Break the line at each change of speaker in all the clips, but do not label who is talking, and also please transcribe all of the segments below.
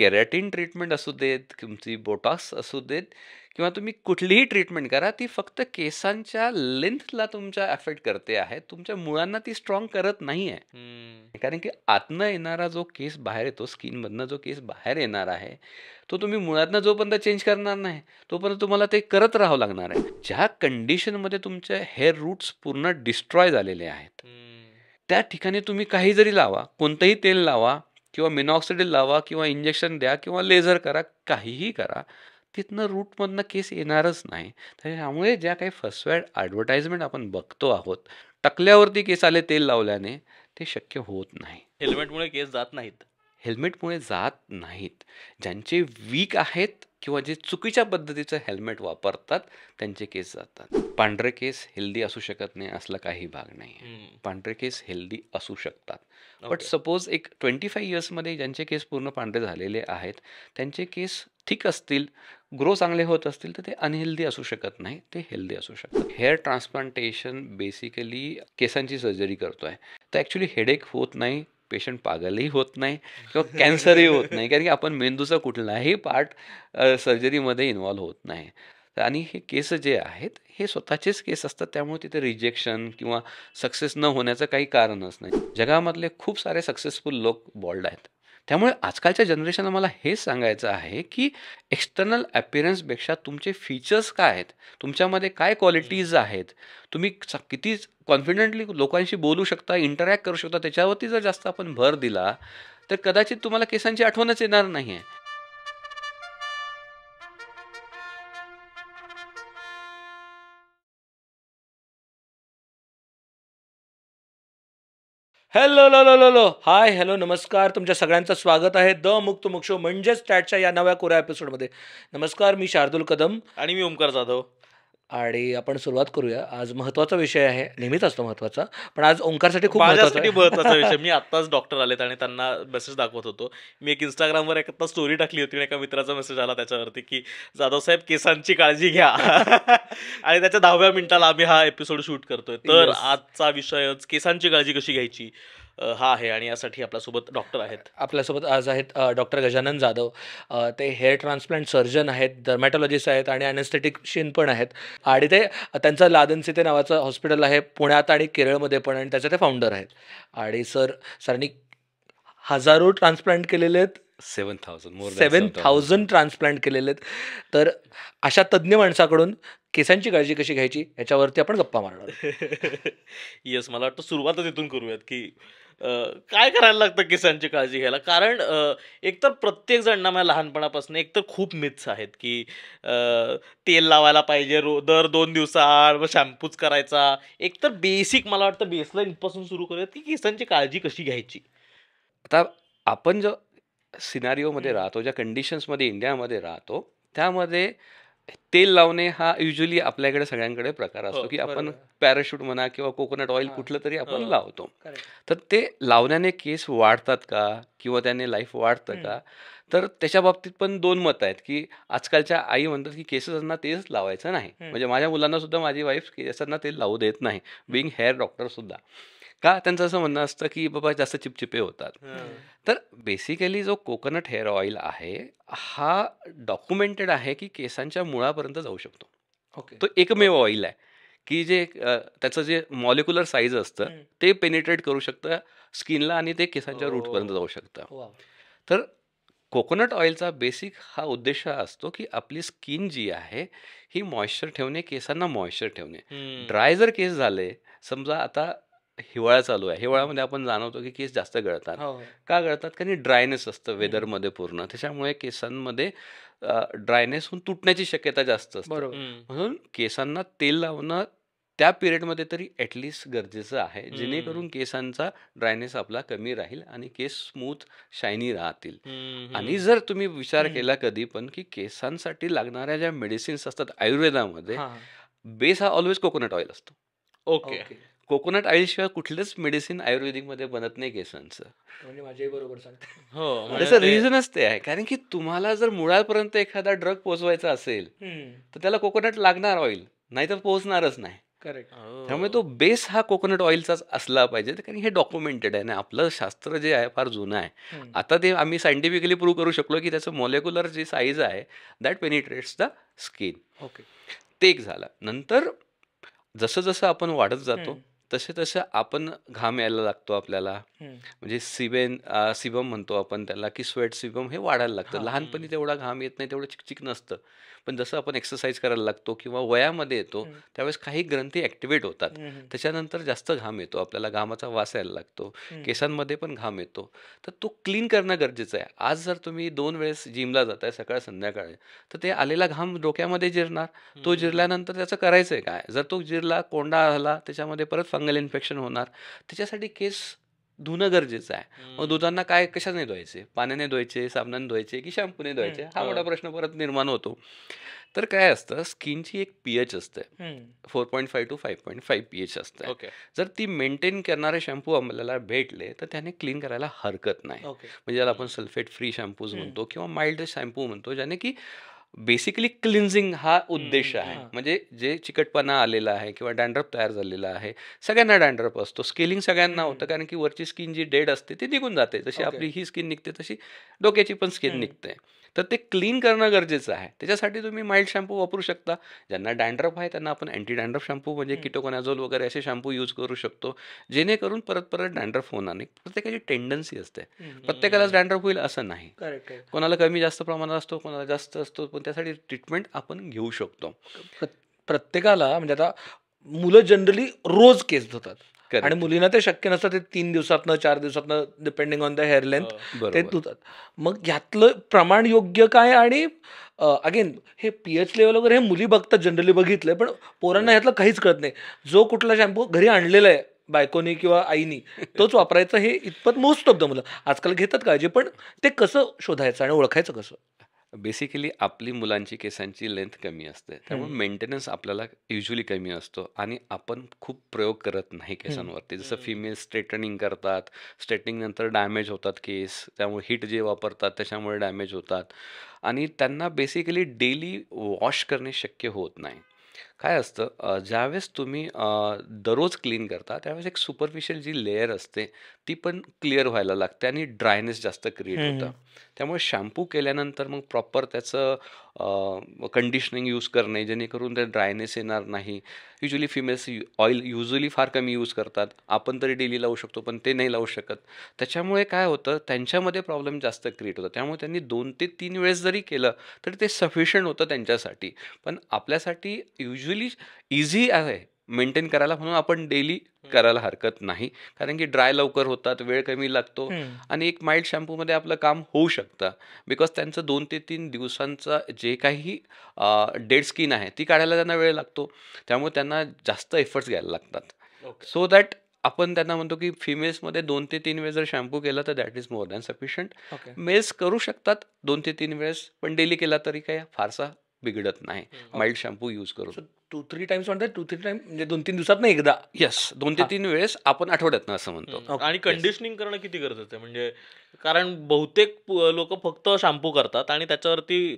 Keratin treatment असू देत तुमची बोटॉक्स असू देत किंवा तुम्ही कुठलीही ट्रीटमेंट करा ती फक्त केसांच्या लेंथला तुमच्या अफेक्ट करते आहे तुमच्या मुळांना ती स्ट्रॉंग करत नाही आहे कारण की आतनं येणारा जो केस बाहेर येतो स्किनमधनं जो केस बाहेर येणार आहे तो तुम्ही मुळातनं जोपर्यंत चेंज करणार नाही तोपर्यंत तुम्हाला ते करत राहावं लागणार आहे ज्या कंडिशनमध्ये तुमचे हेअर रूट्स पूर्ण डिस्ट्रॉय झालेले आहेत त्या ठिकाणी तुम्ही काही जरी लावा कोणतंही तेल लावा किंवा मिनॉक्सिडील लावा किंवा इंजेक्शन द्या किंवा लेझर करा काहीही करा तिथनं रूटमधनं केस येणारच नाही त्यामुळे ज्या काही फसव्या ॲडव्हर्टाईजमेंट आपण बघतो आहोत टकल्यावरती केस आले तेल लावल्याने ते शक्य होत नाही
हेल्मेटमुळे केस जात नाहीत
हेल्मेटमुळे जात नाहीत ज्यांचे वीक आहेत किंवा जे चुकीच्या पद्धतीचं हेल्मेट वापरतात त्यांचे केस जातात पांढरे केस हेल्दी असू शकत नाही असला काही भाग नाही पांढरे केस हेल्दी असू शकतात बट सपोज एक ट्वेंटी फाय इयर्समध्ये ज्यांचे केस पूर्ण पांढरे झालेले आहेत त्यांचे केस ठीक असतील ग्रो चांगले होत असतील तर ते अनहेल्दी असू शकत नाही ते हेल्दी असू शकतात हेअर ट्रान्सप्लांटेशन बेसिकली केसांची सर्जरी करतो आहे तर ॲक्च्युली हेडेक होत नाही पेशंट पागलही होत नाही किंवा कॅन्सरही होत नाही कारण की आपण मेंदूचा कुठलाही पार्ट सर्जरीमध्ये इन्वॉल्व्ह होत नाही आणि हे केस जे आहेत हे स्वतःचेच केस असतात त्यामुळे तिथे रिजेक्शन किंवा सक्सेस न होण्याचं काही कारणच नाही जगामधले खूप सारे सक्सेसफुल लोक बॉल्ड आहेत त्यामुळे आजकालच्या जनरेशनला मला हेच सांगायचं आहे की एक्सटर्नल अपिअरन्सपेक्षा तुमचे फीचर्स काय आहेत तुमच्यामध्ये काय क्वालिटीज आहेत तुम्ही किती कॉन्फिडंटली लोकांशी बोलू शकता इंटरॅक्ट करू शकता त्याच्यावरती जर जास्त आपण भर दिला तर कदाचित तुम्हाला केसांची आठवणच येणार नाही आहे
हॅलो लो लो लो लो हाय हॅलो नमस्कार तुमच्या सगळ्यांचं स्वागत आहे द मुक्त मुक्षो म्हणजेच टॅटच्या या नव्या कोऱ्या एपिसोडमध्ये नमस्कार मी शार्दुल कदम आणि मी ओमकार जाधव आणि आपण सुरुवात करूया आज महत्वाचा विषय आहे नेहमीच असतो महत्वाचा पण आज ओंकारसाठी खूप माझ्यासाठी महत्वाचा विषय
मी आत्ताच डॉक्टर आलेत आणि त्यांना मेसेज दाखवत होतो मी एक इंस्टाग्रामवर एक आत्ता स्टोरी टाकली होती आणि एका मित्राचा मेसेज आला त्याच्यावरती की जाधवसाहेब केसांची काळजी घ्या आणि त्याच्या दहाव्या मिनिटाला आम्ही हा एपिसोड शूट करतोय तर आजचा विषयच केसांची काळजी कशी घ्यायची हा आहे आणि यासाठी आपल्यासोबत डॉक्टर आहेत
आपल्यासोबत आज आहेत डॉक्टर गजानन जाधव ते हेअर ट्रान्सप्लांट सर्जन आहेत डर्मॅटॉलॉजिस्ट आहेत आणि अॅनेस्थेटिशियन पण आहेत आणि ते त्यांचं लादन सिते नावाचं हॉस्पिटल आहे पुण्यात आणि केरळमध्ये पण आणि त्याचे ते फाउंडर आहेत आणि सर सरांनी हजारो ट्रान्सप्लांट केलेले आहेत
seven thousand
more seven thousand transplant केलेले आहेत तर अशा तज्ज्ञ माणसाकडून केसांची काळजी कशी घ्यायची याच्यावरती आपण गप्पा
मारणार येस मला वाटतं सुरुवातच इथून करूयात की काय करायला लागतं केसांची काळजी घ्यायला कारण एकतर प्रत्येक जण ना माझ्या लहानपणापासून एकतर खूप मिथ्स आहेत की तेल लावायला पाहिजे रो दर दोन दिवसाआड मग शॅम्पूच करायचा एकतर बेसिक मला वाटतं बेसलाईनपासून सुरू करूयात की केसांची काळजी कशी घ्यायची आता आपण जो सिनारिओमध्ये
राहतो ज्या कंडिशन्समध्ये इंडियामध्ये राहतो त्यामध्ये तेल लावणे हा युजली आपल्याकडे सगळ्यांकडे प्रकार असतो हो, की आपण पॅराशूट म्हणा किंवा कोकोनट ऑइल कुठलं तरी आपण हो, लावतो तर ते लावण्याने केस वाढतात का किंवा त्याने लाईफ वाढतं का तर त्याच्या बाबतीत पण दोन मत आहेत की आजकालच्या आई म्हणतात की केसांना तेच लावायचं नाही म्हणजे माझ्या मुलांना सुद्धा माझी वाईफ केसांना तेल लावू देत नाही बिंग हेअर डॉक्टर सुद्धा का त्यांचं असं म्हणणं असतं की बाबा जास्त चिपचिपे होतात तर बेसिकली जो कोकोनट हेअर ऑइल आहे हा डॉक्युमेंटेड आहे की केसांच्या मुळापर्यंत जाऊ शकतो ओके तो एकमेव ऑइल आहे की जे त्याचं जे मॉलिक्युलर साईज असतं ते पेनिट्रेट करू शकतं स्किनला आणि ते केसांच्या रूटपर्यंत हो. जाऊ शकतं तर कोकोनट ऑइलचा बेसिक हा उद्देश असतो की आपली स्किन जी आहे ही मॉइश्चर ठेवणे केसांना मॉइश्चर ठेवणे ड्राय जर केस झाले समजा आता हिवाळा चालू आहे हिवाळ्यामध्ये आपण जाणवतो की केस जास्त गळतात हो. का गळतात कारण ड्रायनेस असतं वेदरमध्ये पूर्ण त्याच्यामुळे केसांमध्ये ड्रायनेसहून तुटण्याची शक्यता जास्त असते म्हणून केसांना तेल लावणं त्या पिरियडमध्ये तरी ॲटलिस्ट गरजेचं आहे जेणेकरून केसांचा ड्रायनेस आपला कमी राहील आणि केस स्मूथ शायनी राहतील आणि जर तुम्ही विचार केला कधी पण की केसांसाठी लागणाऱ्या ज्या मेडिसिन्स असतात आयुर्वेदामध्ये बेस हा ऑलवेज कोकोनट ऑइल असतो ओके कोकोनट ऑइलशिवाय कुठलंच मेडिसिन आयुर्वेदिकमध्ये बनत नाही केसांचं
म्हणजे माझ्याही बरोबर सांगते हो
म्हणजे त्याचं रिझनच ते आहे कारण की तुम्हाला जर मुळापर्यंत एखादा ड्रग पोचवायचा असेल तर त्याला कोकोनट लागणार ऑइल नाहीतर पोहोचणारच नाही
करेक्ट हो. त्यामुळे
तो बेस हा कोकोनट ऑइलचाच असला पाहिजे कारण हे डॉक्युमेंटेड आहे ना आपलं शास्त्र जे आहे फार जुनं आहे आता ते आम्ही सायंटिफिकली प्रूव्ह करू शकलो की त्याचं मॉलेक्युलर जे साईज आहे that penetrates the skin okay ते एक झालं नंतर जसं जसं आपण वाढत जातो तसे तसे आपण घाम यायला लागतो आपल्याला म्हणजे सिबेन सिबम म्हणतो आपण त्याला की स्वेट सिबम हे वाढायला लागतं लहानपणी तेवढा घाम येत नाही तेवढं चिकचिक नसतं पण जसं आपण एक्सरसाइज करायला लागतो किंवा वयामध्ये येतो त्यावेळेस काही ग्रंथी ॲक्टिवेट होतात त्याच्यानंतर जास्त घाम येतो आपल्याला घामाचा वास यायला लागतो केसांमध्ये पण घाम येतो तर तो क्लीन करणं गरजेचं आहे आज जर तुम्ही दोन वेळेस जिमला जाताय सकाळ संध्याकाळी तर ते आलेला घाम डोक्यामध्ये जिरणार तो जिरल्यानंतर त्याचं करायचं आहे काय जर तो जिरला कोंडा आला त्याच्यामध्ये परत फंगल इन्फेक्शन होणार त्याच्यासाठी केस धुणं गरजेचं आहे मग दुधांना काय कशाने धुवायचे पाण्याने धुवायचे साबणाने धुवायचे की शॅम्पूने धुवायचे हा मोठा प्रश्न परत निर्माण होतो तर काय असतं स्किनची एक पीएच असते four point five to five point five pH असते जर ती मेंटेन करणारे शॅम्पू आपल्याला भेटले तर त्याने क्लीन करायला हरकत नाही म्हणजे ज्याला आपण सल्फेट फ्री शॅम्पूज म्हणतो किंवा माइल्ड शॅम्पू म्हणतो ज्याने की बेसिकली क्लिन्झिंग हा उद्देश आहे म्हणजे जे चिकटपणा आलेला आहे किंवा डँड्रप तयार झालेला आहे सगळ्यांना डँड्रप असतो स्केलिंग सगळ्यांना होतं कारण की वरची स्किन जी डेड असते ती निघून जाते जशी आपली ही स्किन निघते तशी डोक्याची पण स्किन निघते तर ते क्लीन करणं गरजेचं आहे त्याच्यासाठी तुम्ही माइल्ड शॅम्पू वापरू शकता ज्यांना डँड्रफ आहे त्यांना आपण अँटी डँड्रफ शॅम्पू म्हणजे किटोकोनॅझोल वगैरे असे शॅम्पू यूज करू शकतो जेणेकरून परत परत डँड्रफ होणार नाही प्रत्येकाची टेंडन्सी असते प्रत्येकालाच डँड्रफ होईल असं नाही कोणाला कमी जास्त प्रमाणात असतो कोणाला जास्त असतो पण त्यासाठी ट्रीटमेंट आपण घेऊ शकतो प्रत्येकाला म्हणजे आता मुलं जनरली रोज केस धुतात आणि मुलींना ते शक्य नसतं ते
तीन दिवसातनं चार दिवसातनं depending on the hair length ते धुतात मग ह्यातलं प्रमाण योग्य काय आणि अगेन हे पी एच लेवल वगैरे हे मुली बघतात जनरली बघितलंय पण पोरांना ह्यातलं काहीच कळत नाही जो कुठला शॅम्पू घरी आणलेला आहे बायकोनी किंवा आईनी तोच वापरायचं हे इतपत मोस्ट ऑफ द मुलं आजकाल घेतात काळजी पण ते कसं शोधायचं आणि ओळखायचं
कसं बेसिकली आपली मुलांची केसांची लेंथ कमी असते त्यामुळे मेंटेनन्स आपल्याला युजली कमी असतो आणि आपण खूप प्रयोग करत नाही केसांवरती जसं फिमेल स्ट्रेटनिंग करतात स्ट्रेटनिंग नंतर डॅमेज होतात केस त्यामुळे हीट जे वापरतात त्याच्यामुळे डॅमेज होतात आणि त्यांना बेसिकली डेली वॉश करणे शक्य होत नाही काय असतं ज्यावेळेस तुम्ही दररोज क्लीन करता त्यावेळेस एक सुपरफिशियल जी लेअर असते ती पण क्लिअर व्हायला लागते आणि ड्रायनेस जास्त क्रिएट होतं त्यामुळे शॅम्पू केल्यानंतर मग प्रॉपर त्याचं कंडिशनिंग यूज करणे जेणेकरून ते ड्रायनेस येणार नाही युजली फिमेल्स ऑइल युजली फार कमी यूज करतात आपण तरी डेली लावू शकतो पण ते नाही लावू शकत त्याच्यामुळे काय होतं त्यांच्यामध्ये प्रॉब्लेम जास्त क्रिएट होतात त्यामुळे त्यांनी दोन ते तीन वेळेस जरी केलं तरी ते सफिशियंट होतं त्यांच्यासाठी पण आपल्यासाठी युज युजली इझी आहे मेंटेन करायला म्हणून आपण डेली करायला हरकत नाही कारण की ड्राय लवकर होतात वेळ कमी लागतो आणि एक माइल्ड शॅम्पूमध्ये आपलं काम होऊ शकतं बिकॉज त्यांचं दोन ते तीन दिवसांचा जे काही डेड स्किन आहे ती काढायला त्यांना वेळ लागतो त्यामुळे त्यांना जास्त एफर्ट्स घ्यायला लागतात सो दॅट आपण त्यांना म्हणतो की फिमेल्समध्ये दोन ते तीन वेळेस जर शॅम्पू केला तर that is more than sufficient males करू शकतात दोन ते तीन वेळेस पण डेली केला तरी काय फारसा बिघडत नाही माइल्ड शॅम्पू यूज करून टू थ्री टाइम्स म्हणतात टू थ्री टाइम म्हणजे दोन तीन दिवसात ना एकदा येस दोन ते तीन वेळेस आपण आठवड्यात ना असं म्हणतो
आणि कंडिशनिंग
करणं किती गरजेचं आहे म्हणजे कारण बहुतेक लोक फक्त शॅम्पू करतात आणि त्याच्यावरती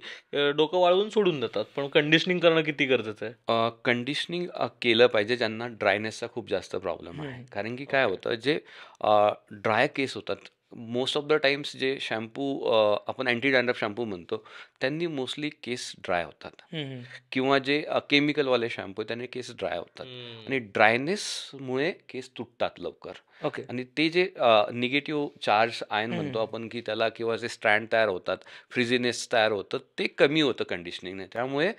डोकं वाळवून सोडून देतात पण कंडिशनिंग करणं किती गरजेचं आहे
कंडिशनिंग केलं पाहिजे ज्यांना ड्रायनेसचा खूप जास्त प्रॉब्लेम आहे कारण की काय होतं जे ड्राय केस होतात मोस्ट ऑफ द टाइम्स जे शॅम्पू आपण अँटी डँड्रफ शॅम्पू म्हणतो त्यांनी मोस्टली केस ड्राय होतात किंवा जे केमिकलवाले शॅम्पू त्यांनी केस ड्राय होतात आणि ड्रायनेसमुळे केस तुटतात लवकर ओके आणि ते जे निगेटिव्ह चार्ज आयन म्हणतो आपण की त्याला किंवा जे स्ट्रँड तयार होतात फ्रिझिनेस तयार होतं ते कमी होतं कंडिशनिंगने त्यामुळे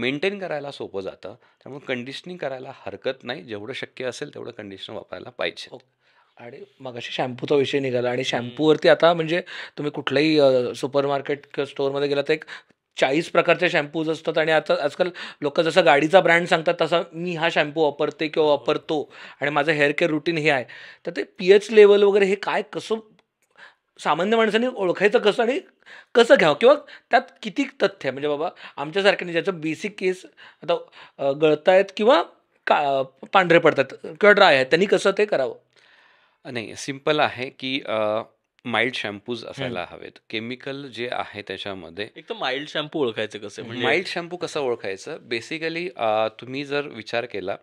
मेंटेन करायला सोपं जातं त्यामुळे कंडिशनिंग करायला हरकत नाही जेवढं शक्य असेल तेवढं कंडिशनर वापरायला पाहिजे आणि
मग अशी शॅम्पूचा विषय निघाला आणि शॅम्पूवरती आता म्हणजे तुम्ही कुठल्याही सुपर मार्केट स्टोअरमध्ये गेला तर एक चाळीस प्रकारचे शॅम्पूज असतात आणि आता आजकाल लोक जसं गाडीचा ब्रँड सांगतात तसा मी हा शॅम्पू वापरते किंवा हो. वापरतो आणि माझं हेअर केअर रुटीन हे आहे तर ते पी एच लेवल वगैरे हे काय कसं सामान्य माणसाने ओळखायचं कसं आणि कसं घ्यावं किंवा त्यात किती तथ्य म्हणजे बाबा आमच्यासारख्याने ज्याचं बेसिक केस आता गळतायत किंवा का पांढरे पडतात किंवा ड्राय आहेत त्यांनी कसं ते करावं
नाही सिम्पल आहे की माइल्ड शॅम्पूज असायला हवेत केमिकल जे आहे त्याच्यामध्ये
एक तर माइल्ड शॅम्पू ओळखायचं कसं म्हणजे माइल्ड
शॅम्पू कसं ओळखायचं बेसिकली तुम्ही जर विचार केला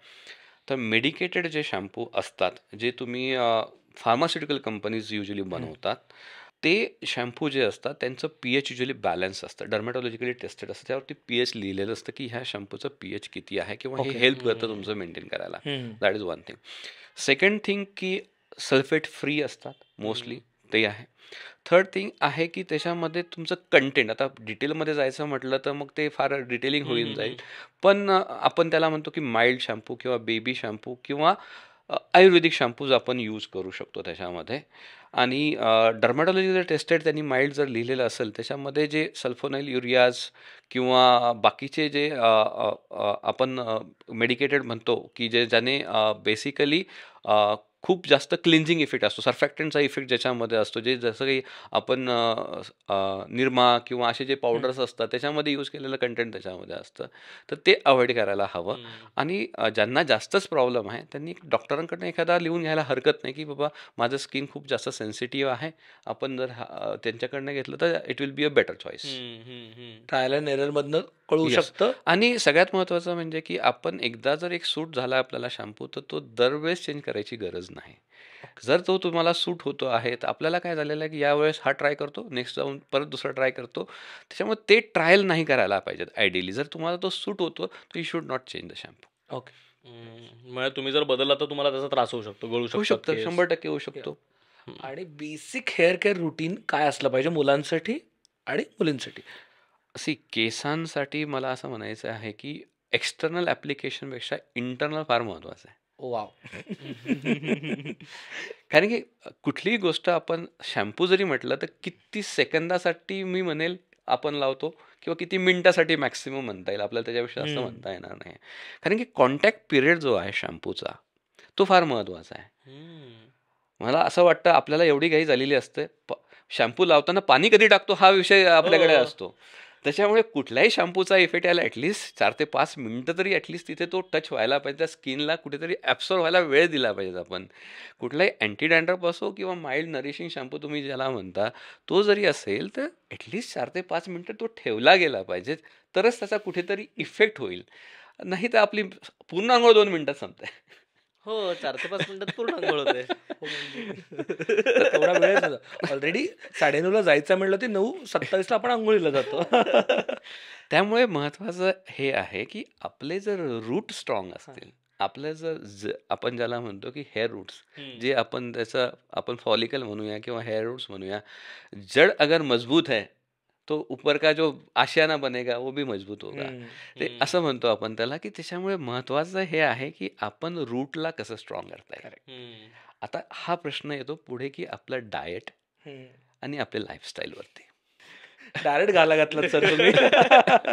तर मेडिकेटेड जे शॅम्पू असतात जे तुम्ही फार्मास्युटिकल कंपनीज युजली बनवतात ते शॅम्पू जे असतात त्यांचं पी एच युजली बॅलन्स असतं डर्मॅटॉलॉजिकली टेस्टेड असतं त्यावरती पी एच लिहिलेलं असतं की ह्या शॅम्पूचं पी एच किती आहे किंवा हे हेल्प करतं तुमचं मेंटेन करायला that is one thing second thing की सल्फेट फ्री असतात मोस्टली ते आहे थर्ड थिंग आहे की त्याच्यामध्ये तुमचं कंटेंट आता डिटेलमध्ये जायचं म्हटलं तर मग ते फार डिटेलिंग होईल जाईल पण आपण त्याला म्हणतो की माइल्ड शॅम्पू किंवा बेबी शॅम्पू किंवा आयुर्वेदिक शॅम्पूज आपण यूज करू शकतो त्याच्यामध्ये आणि डर्मॅटॉलॉजी जर टेस्टेड त्यांनी माइल्ड जर लिहिलेलं असेल त्याच्यामध्ये जे सल्फोनाईल युरियाज किंवा बाकीचे जे आपण मेडिकेटेड म्हणतो की जे ज्याने बेसिकली खूप जास्त क्लिन्झिंग इफेक्ट असतो सरफॅक्टंटचा इफेक्ट ज्याच्यामध्ये असतो जे जसं काही आपण निर्मा किंवा असे जे पावडर्स असतात त्याच्यामध्ये यूज केलेलं कंटेंट त्याच्यामध्ये असतं तर ते अवॉइड करायला हवं आणि ज्यांना जास्तच प्रॉब्लेम आहे त्यांनी डॉक्टरांकडून एखादा लिहून घ्यायला हरकत नाही की बाबा माझं स्किन खूप जास्त सेन्सिटिव्ह आहे आपण जर त्यांच्याकडनं घेतलं तर it will be a better choice trial and एरमधनं कळू शकतं आणि सगळ्यात महत्त्वाचं म्हणजे की आपण एकदा जर एक सूट झाला आपल्याला शॅम्पू तर तो दरवेळेस चेंज करायची गरज नाही जर तो तुम्हाला सूट होतो आहे तर आपल्याला काय झालेलं आहे की यावेळेस हा ट्राय करतो नेक्स्ट जाऊन परत दुसरा ट्राय करतो त्याच्यामुळे ते ट्रायल नाही करायला पाहिजेत आयडियली जर तुम्हाला तो सूट होतो तर you should not change the shampoo
okay म्हणजे तुम्ही जर बदलला तर तुम्हाला त्याचा त्रास होऊ शकतो गळू शकतो शकतो शंभर टक्के होऊ शकतो
आणि बेसिक हेअर केअर रुटीन काय असलं पाहिजे मुलांसाठी आणि मुलींसाठी असे केसांसाठी मला असं म्हणायचं आहे की एक्सटर्नल ॲप्लिकेशनपेक्षा इंटरनल फार महत्त्वाचं आहे वाव कारण की कुठलीही गोष्ट आपण शॅम्पू जरी म्हटलं तर किती सेकंदासाठी मी म्हणेल आपण लावतो किंवा किती मिनिटासाठी मॅक्सिमम म्हणता येईल आपल्याला त्याच्यापेक्षा असं म्हणता येणार नाही कारण की कॉन्टॅक्ट पिरियड जो आहे शॅम्पूचा तो फार महत्वाचा आहे मला असं वाटतं आपल्याला एवढी घाई झालेली असते शॅम्पू लावताना पाणी कधी टाकतो हा विषय आपल्याकडे हो. असतो त्याच्यामुळे कुठल्याही शॅम्पूचा इफेक्ट यायला ॲटलिस्ट चार ते पाच मिनटं तरी ॲटलिस्ट तिथे तो टच व्हायला पाहिजे त्या स्किनला कुठेतरी ॲब्सॉर्व व्हायला वेळ दिला पाहिजे आपण कुठलाही अँटी डँड्रप असो किंवा माइल्ड नरिशिंग शॅम्पू तुम्ही ज्याला म्हणता तो जरी असेल तर ॲटलिस्ट चार ते पाच मिनटं तो ठेवला गेला पाहिजे तरच त्याचा कुठेतरी इफेक्ट होईल नाही तर आपली पूर्ण आंघोळ दोन मिनटात संपते
हो चार ते पाच मिनिटात पूर्ण आंघोळ होते
तेवढा वेळ ऑलरेडी साडेनऊ ला जायचं म्हणलं ते नऊ सत्तावीस ला आपण आंघोळीला
जातो त्यामुळे महत्वाचं हे आहे की आपले जर रूट स्ट्रॉंग असतील आपल्या जर आपण ज्याला म्हणतो की हेअर रूट्स जे आपण त्याचं आपण फॉलिकल म्हणूया किंवा हेअर रूट्स म्हणूया जड अगर मजबूत आहे तो ऊपर का जो आशियाना बनेगा वो भी मजबूत होगा ते असं म्हणतो आपण त्याला की त्याच्यामुळे महत्वाचं हे आहे की आपण रूटला कसं स्ट्रॉंग करताय आता हा प्रश्न येतो पुढे की आपलं डाएट आणि आपल्या वरती डायरेक्ट घाला घातला सर तुम्ही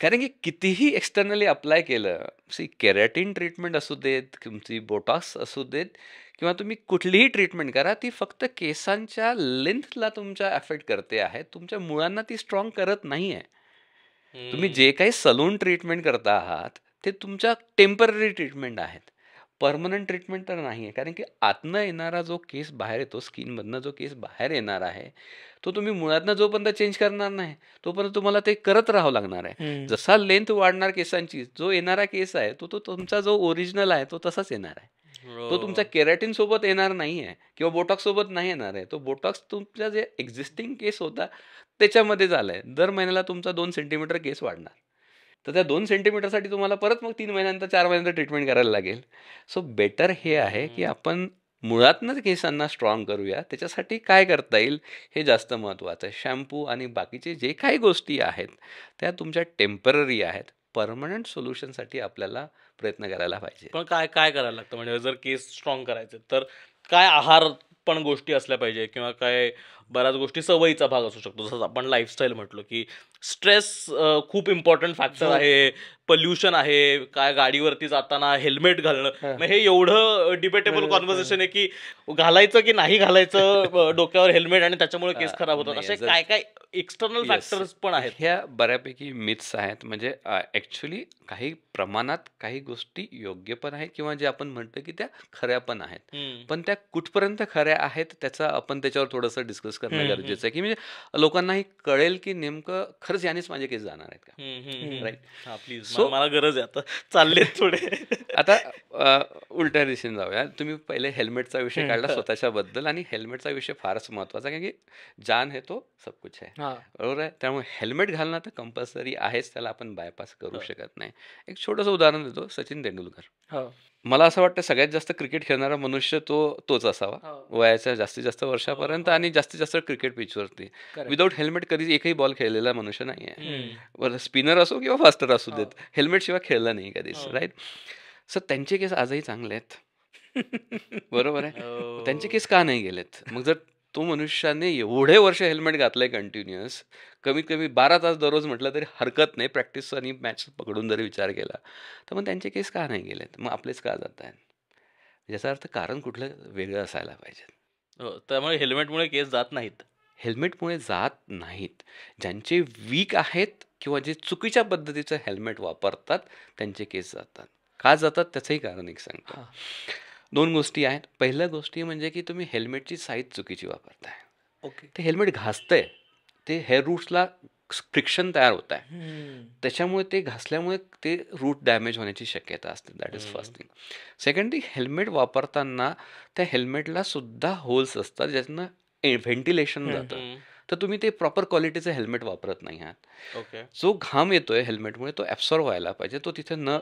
कारण की कितीही एक्सटर्नली अप्लाय केलं सी केरॅटिन ट्रीटमेंट असू देत तुमची बोटॉक्स असू देत किंवा तुम्ही कुठलीही ट्रीटमेंट करा ती फक्त केसांच्या लेंथला तुमच्या अफेक्ट करते आहे तुमच्या मुळांना ती स्ट्रॉंग करत नाही आहे तुम्ही जे काही सलून ट्रीटमेंट करता आहात ते तुमच्या टेम्पररी ट्रीटमेंट आहेत परमनंट ट्रीटमेंट तर नाही आहे कारण की आतनं येणारा जो केस बाहेर येतो स्किनमधनं जो केस बाहेर येणार आहे तो तुम्ही मुळातनं जोपर्यंत चेंज करणार नाही तोपर्यंत तुम्हाला ते करत राहावं लागणार आहे जसा लेंथ वाढणार केसांची जो येणारा केस आहे तो तो तुमचा जो ओरिजिनल आहे तो तसाच येणार आहे हो. तो तुमचा केराटिन सोबत येणार नाही आहे किंवा बोटॉक्स सोबत नाही येणार आहे तो बोटॉक्स तुमचा जे एक्झिस्टिंग केस होता त्याच्यामध्ये झालाय दर महिन्याला तुमचा दोन सेंटीमीटर केस वाढणार तर त्या दोन सेंटीमीटरसाठी तुम्हाला परत मग तीन महिन्यानंतर चार महिन्यानंतर ट्रीटमेंट करायला लागेल सो बेटर हे आहे की आपण मुळातनंच केसांना स्ट्रॉंग करूया त्याच्यासाठी काय करता येईल हे जास्त महत्त्वाचं आहे शॅम्पू आणि बाकीचे जे काही गोष्टी आहेत त्या तुमच्या टेम्पररी आहेत परमनंट सोल्युशनसाठी आपल्याला प्रयत्न करायला पाहिजे
पण काय काय करायला लागतं म्हणजे जर केस स्ट्रॉंग करायचे तर काय आहार पण गोष्टी असल्या पाहिजे किंवा काय बऱ्याच गोष्टी सवयीचा भाग असू शकतो जसं आपण लाईफस्टाईल म्हटलो की स्ट्रेस खूप इम्पॉर्टंट फॅक्टर हो. आहे पल्युशन आहे काय गाडीवरती जाताना हेल्मेट घालणं हे एवढं डिबेटेबल कॉन्व्हर्सेशन आहे की घालायचं की नाही घालायचं डोक्यावर हेल्मेट आणि त्याच्यामुळे केस खराब होतात असे काय काय एक्सटर्नल फॅक्टर्स
पण आहेत ह्या बऱ्यापैकी मिथ्स आहेत म्हणजे ऍक्च्युली काही प्रमाणात काही गोष्टी योग्य पण आहेत किंवा जे आपण म्हणतो की त्या खऱ्या पण आहेत पण त्या कुठपर्यंत खऱ्या आहेत त्याचा आपण त्याच्यावर थोडंसं डिस्कस करणं गरजेचं आहे की म्हणजे लोकांनाही कळेल की नेमकं खरंच यानेच माझे केस जाणार आहेत का प्लीज मला गरज आहे आता चालले थोडे आता उलट्या दिशेने जाऊया तुम्ही पहिले हेल्मेटचा विषय काढला स्वतःच्या बद्दल आणि हेल्मेटचा विषय फारच महत्वाचा कारण की जान हे तो सब कुछ आहे बरोबर आहे त्यामुळे हेल्मेट घालणं तर कंपल्सरी आहेच त्याला आपण बायपास करू हो. शकत नाही एक छोटंसं उदाहरण देतो सचिन तेंडुलकर हो. मला असं वाटतं सगळ्यात जास्त क्रिकेट खेळणारा मनुष्य तो तोच असावा हो. वयाच्या जास्तीत जास्त वर्षापर्यंत हो, हो. आणि जास्तीत जास्त क्रिकेट पिचवरती विदाऊट हेल्मेट कधीच एकही बॉल खेळलेला मनुष्य नाही आहे स्पिनर असो किंवा फास्टर असू देत हेल्मेट शिवाय खेळला नाही कधीच राईट सर त्यांचे केस आजही चांगले आहेत बरोबर आहे त्यांचे केस का नाही गेलेत मग जर तो मनुष्याने एवढे वर्ष हेल्मेट घातलं आहे कंटिन्युअस कमीत कमी बारा तास दररोज म्हटलं तरी हरकत नाही प्रॅक्टिस आणि मॅच पकडून जरी विचार केला तर मग त्यांचे केस का नाही गेलेत मग आपलेच का जात आहेत म्हणजे याचा अर्थ कारण कुठलं वेगळं असायला पाहिजे
हो, त्यामुळे हेल्मेटमुळे केस जात नाहीत
हेल्मेटमुळे जात नाहीत ज्यांचे वीक आहेत किंवा जे चुकीच्या पद्धतीचं हेल्मेट वापरतात त्यांचे केस जातात का जातात त्याचंही कारण एक सांगतो दोन गोष्टी आहेत पहिल्या गोष्टी म्हणजे की तुम्ही हेल्मेटची साईज चुकीची वापरताय ओके ते हेल्मेट घासतंय ते हेअर रूट्सला फ्रिक्शन तयार होत आहे त्याच्यामुळे ते घासल्यामुळे ते रूट डॅमेज होण्याची शक्यता असते that is first thing second thing helmet वापरताना त्या हेल्मेटला सुद्धा होल्स असतात ज्यातनं व्हेंटिलेशन जातं तर तुम्ही ते प्रॉपर क्वालिटीचं हेल्मेट वापरत नाही
आहात
जो घाम येतोय हेल्मेटमुळे तो ॲब्सॉर्व व्हायला पाहिजे तो तिथे न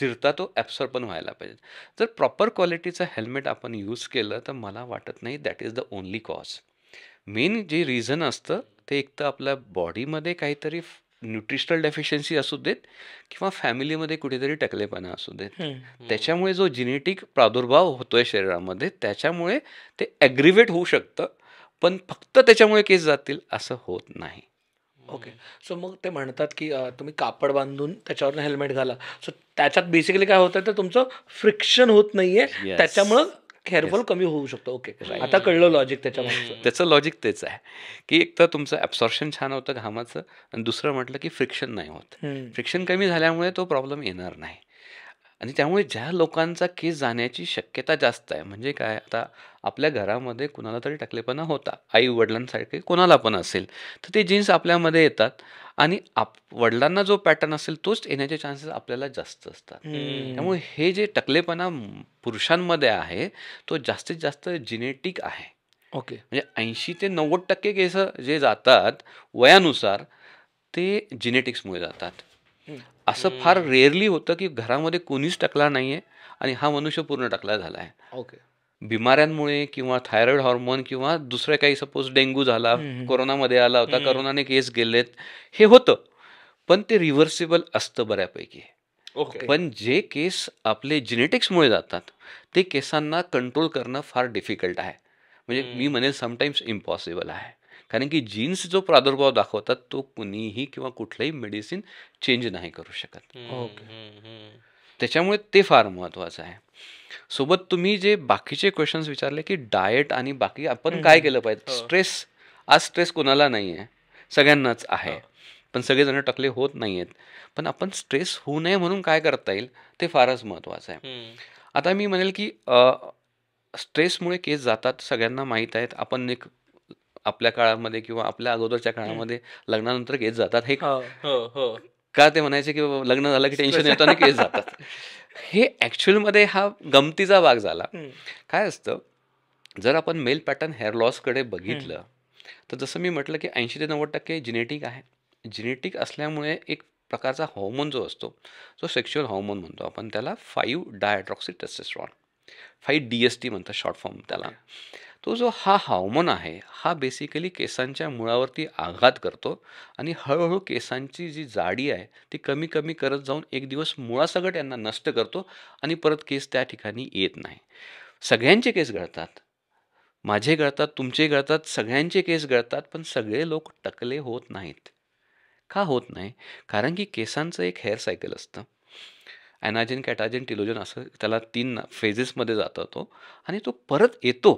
जिरता तो ॲप्सर पण व्हायला पाहिजे जर प्रॉपर क्वालिटीचं हेल्मेट आपण यूज केलं तर मला वाटत नाही that is the only cause main जे रिझन असतं ते एक तर आपल्या बॉडीमध्ये काहीतरी न्यूट्रिशनल डेफिशियन्सी असू देत किंवा फॅमिलीमध्ये कुठेतरी टकलेपणा असू देत त्याच्यामुळे जो जेनेटिक प्रादुर्भाव होतोय शरीरामध्ये त्याच्यामुळे ते ॲग्रिवेट होऊ शकतं पण फक्त त्याच्यामुळे केस जातील असं होत नाही
ओके सो मग ते म्हणतात की तुम्ही कापड बांधून त्याच्यावर हेल्मेट घाला सो त्याच्यात बेसिकली काय होतं तर तुमचं फ्रिक्शन होत नाहीये त्याच्यामुळं हेअरफॉल कमी होऊ शकतो ओके आता कळलं
लॉजिक त्याच्यामध्ये त्याचं लॉजिक तेच आहे की एक तर तुमचं ऍब्सॉर्शन छान होतं घामाचं आणि दुसरं म्हटलं की फ्रिक्शन नाही होत फ्रिक्शन कमी झाल्यामुळे तो प्रॉब्लेम येणार नाही आणि त्यामुळे ज्या लोकांचा केस जाण्याची शक्यता जास्त आहे म्हणजे काय आता आपल्या घरामध्ये कुणाला तरी टकलेपणा होता आई वडिलांसारखे कोणाला पण असेल तर ते जीन्स आपल्यामध्ये येतात आणि आप वडिलांना जो पॅटर्न असेल तोच येण्याचे चान्सेस आपल्याला जास्त असतात त्यामुळे हे जे टकलेपणा पुरुषांमध्ये आहे तो जास्तीत जास्त जिनेटिक आहे ओके म्हणजे ऐंशी ते नव्वद टक्के केस जे जातात वयानुसार ते जिनेटिक्समुळे जातात असं फार रेअरली होतं की घरामध्ये कोणीच टकला नाही आणि हा मनुष्य पूर्ण टकला झाला आहे ओके बिमाऱ्यांमुळे किंवा थायरॉइड हॉर्मोन किंवा दुसऱ्या काही सपोज डेंग्यू झाला कोरोनामध्ये आला होता कोरोनाने केस गेलेत हे होतं पण ते रिव्हर्सिबल असतं बऱ्यापैकी पण जे केस आपले जिनेटिक्समुळे जातात ते केसांना कंट्रोल करणं फार डिफिकल्ट आहे म्हणजे मी म्हणेल समटाईम्स इम्पॉसिबल आहे कारण की जीन्स जो प्रादुर्भाव दाखवतात तो कुणीही किंवा कुठलंही मेडिसिन चेंज नाही करू शकत
ओके
त्याच्यामुळे ते फार महत्वाचं आहे सोबत तुम्ही जे बाकीचे क्वेश्चन्स विचारले की डाएट आणि बाकी आपण काय केलं पाहिजे स्ट्रेस हो. आज स्ट्रेस कोणाला नाही आहे सगळ्यांनाच आहे हो. पण सगळेजण टकले होत नाही आहेत पण आपण स्ट्रेस होऊ नये म्हणून काय करता येईल ते फारच महत्वाचं आहे आता मी म्हणेल की स्ट्रेसमुळे केस जातात सगळ्यांना माहीत आहेत आपण एक आपल्या काळामध्ये किंवा आपल्या अगोदरच्या काळामध्ये लग्नानंतर केस जातात हे हो, हो, हो. का ते म्हणायचे की लग्न झालं की टेन्शन येतं आणि केस जातात हे ॲक्च्युअलमध्ये हा गमतीचा भाग झाला काय असतं जर आपण मेल पॅटर्न हेअर लॉसकडे बघितलं तर जसं मी म्हटलं की ऐंशी ते नव्वद टक्के जिनेटिक आहे जिनेटिक असल्यामुळे एक प्रकारचा हॉर्मोन जो असतो जो सेक्शुअल हॉर्मोन म्हणतो आपण त्याला five dihydroxy five D S T म्हणतात शॉर्ट फॉर्म त्याला तो जो हा हावमन आहे हा बेसिकली केसांच्या मुळावरती आघात करतो आणि हळूहळू केसांची जी जाडी आहे ती कमी कमी करत जाऊन एक दिवस मुळासकट यांना नष्ट करतो आणि परत केस त्या ठिकाणी येत नाही सगळ्यांचे केस गळतात माझे गळतात तुमचे गळतात सगळ्यांचे केस गळतात पण सगळे लोक टकले होत नाहीत का होत नाही कारण की केसांचं एक हेअर सायकल असतं ॲनाजिन कॅटाजिन टिलोजन असं त्याला तीन फेजेसमध्ये जातो तो आणि तो परत येतो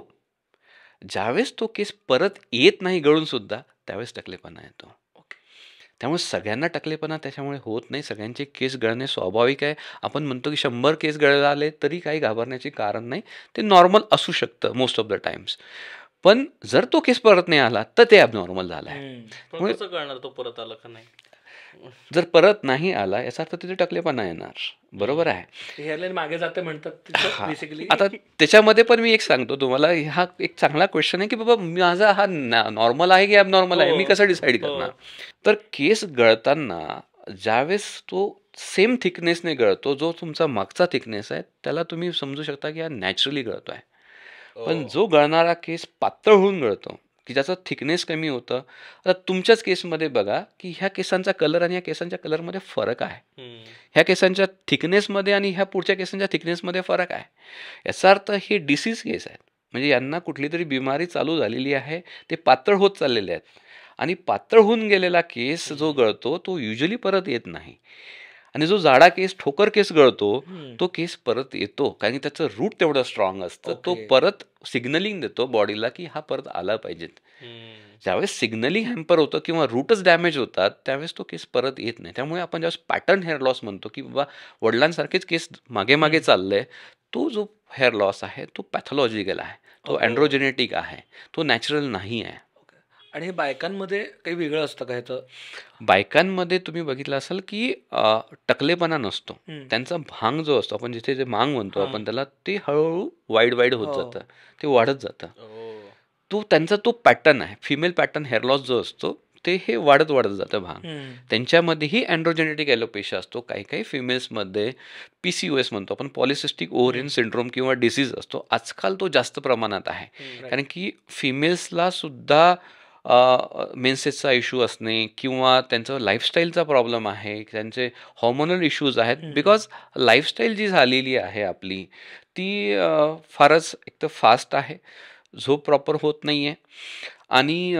ज्यावेळेस तो केस परत येत नाही गळून सुद्धा त्यावेळेस टकलेपणा येतो त्यामुळे सगळ्यांना टकलेपणा त्याच्यामुळे होत नाही सगळ्यांचे केस गळणे स्वाभाविक आहे आपण म्हणतो की शंभर केस गळले आले तरी काही घाबरण्याचे कारण नाही ते नॉर्मल असू शकतं मोस्ट ऑफ द टाइम्स पण जर तो केस परत नाही आला तर ते ॲबनॉर्मल झालं
आहे तो परत आला का नाही
जर परत नाही आला याचा अर्थ तिथे टकलेपणा येणार बरोबर
आहे मागे जाते म्हणतात बेसिकली आता
त्याच्यामध्ये पण मी एक सांगतो तुम्हाला हा एक चांगला क्वेश्चन आहे की बाबा माझा हा नॉर्मल आहे की अबनॉर्मल आहे हो. मी कसं डिसाईड हो. करणार तर केस गळताना ज्यावेळेस तो सेम थिकनेसने गळतो जो तुमचा मागचा थिकनेस आहे त्याला तुम्ही समजू शकता की हा नॅचरली गळतो पण हो. जो गळणारा केस पातळ होऊन गळतो की ज्याचं थिकनेस कमी होतं आता तुमच्याच केसमध्ये बघा की ह्या केसांचा कलर आणि ह्या केसांच्या कलरमध्ये फरक आहे ह्या केसांच्या थिकनेसमध्ये आणि ह्या पुढच्या केसांच्या थिकनेसमध्ये फरक आहे याचा अर्थ हे डिसीज केस आहेत म्हणजे यांना कुठली तरी बिमारी चालू झालेली आहे ते पातळ होत चाललेले आहेत आणि पातळ होऊन गेलेला केस जो गळतो तो युजली परत येत नाही आणि जो जाडा केस ठोकर केस गळतो तो केस परत येतो कारण की त्याचं रूट तेवढं स्ट्रॉंग असतं तो परत सिग्नलिंग देतो बॉडीला की हा परत आला पाहिजे ज्यावेळेस सिग्नलिंग हॅम्पर होतं किंवा रूटच डॅमेज होतात त्यावेळेस तो केस परत येत नाही त्यामुळे आपण ज्यावेळेस पॅटर्न हेअर लॉस म्हणतो की बाबा वडिलांसारखेच केस मागे मागे चाललंय तो जो हेअर लॉस आहे तो पॅथॉलॉजिकल आहे तो अँड्रोजेनेटिक आहे तो नॅचरल नाही आहे
आणि हे बायकांमध्ये काही वेगळं असतं का ह्याचं
बायकांमध्ये तुम्ही बघितलं असाल की टकलेपणा नसतो त्यांचा भांग जो असतो आपण जिथे जे मांग म्हणतो आपण त्याला ते हळूहळू वाईड वाईड होत हो. जातं ते वाढत जातं हो. तो त्यांचा तो पॅटर्न आहे फिमेल पॅटर्न हेअर लॉस जो असतो ते हे वाढत वाढत जातं भांग त्यांच्यामध्येही अँड्रोजेनेटिक ॲलोपेशिया असतो काही काही फिमेल्समध्ये पी सी ओ एस म्हणतो आपण पॉलिसिस्टिक ओव्हरियन सिंड्रोम किंवा डिसीज असतो आजकाल तो जास्त प्रमाणात आहे कारण की फिमेल्सला सुद्धा मेन्सेसचा इश्यू असणे किंवा त्यांचं लाईफस्टाईलचा प्रॉब्लेम आहे त्यांचे हॉर्मोनल इश्यूज आहेत बिकॉज लाईफस्टाईल जी झालेली आहे आपली ती फारच एक तर फास्ट आहे झोप प्रॉपर होत नाही आहे आणि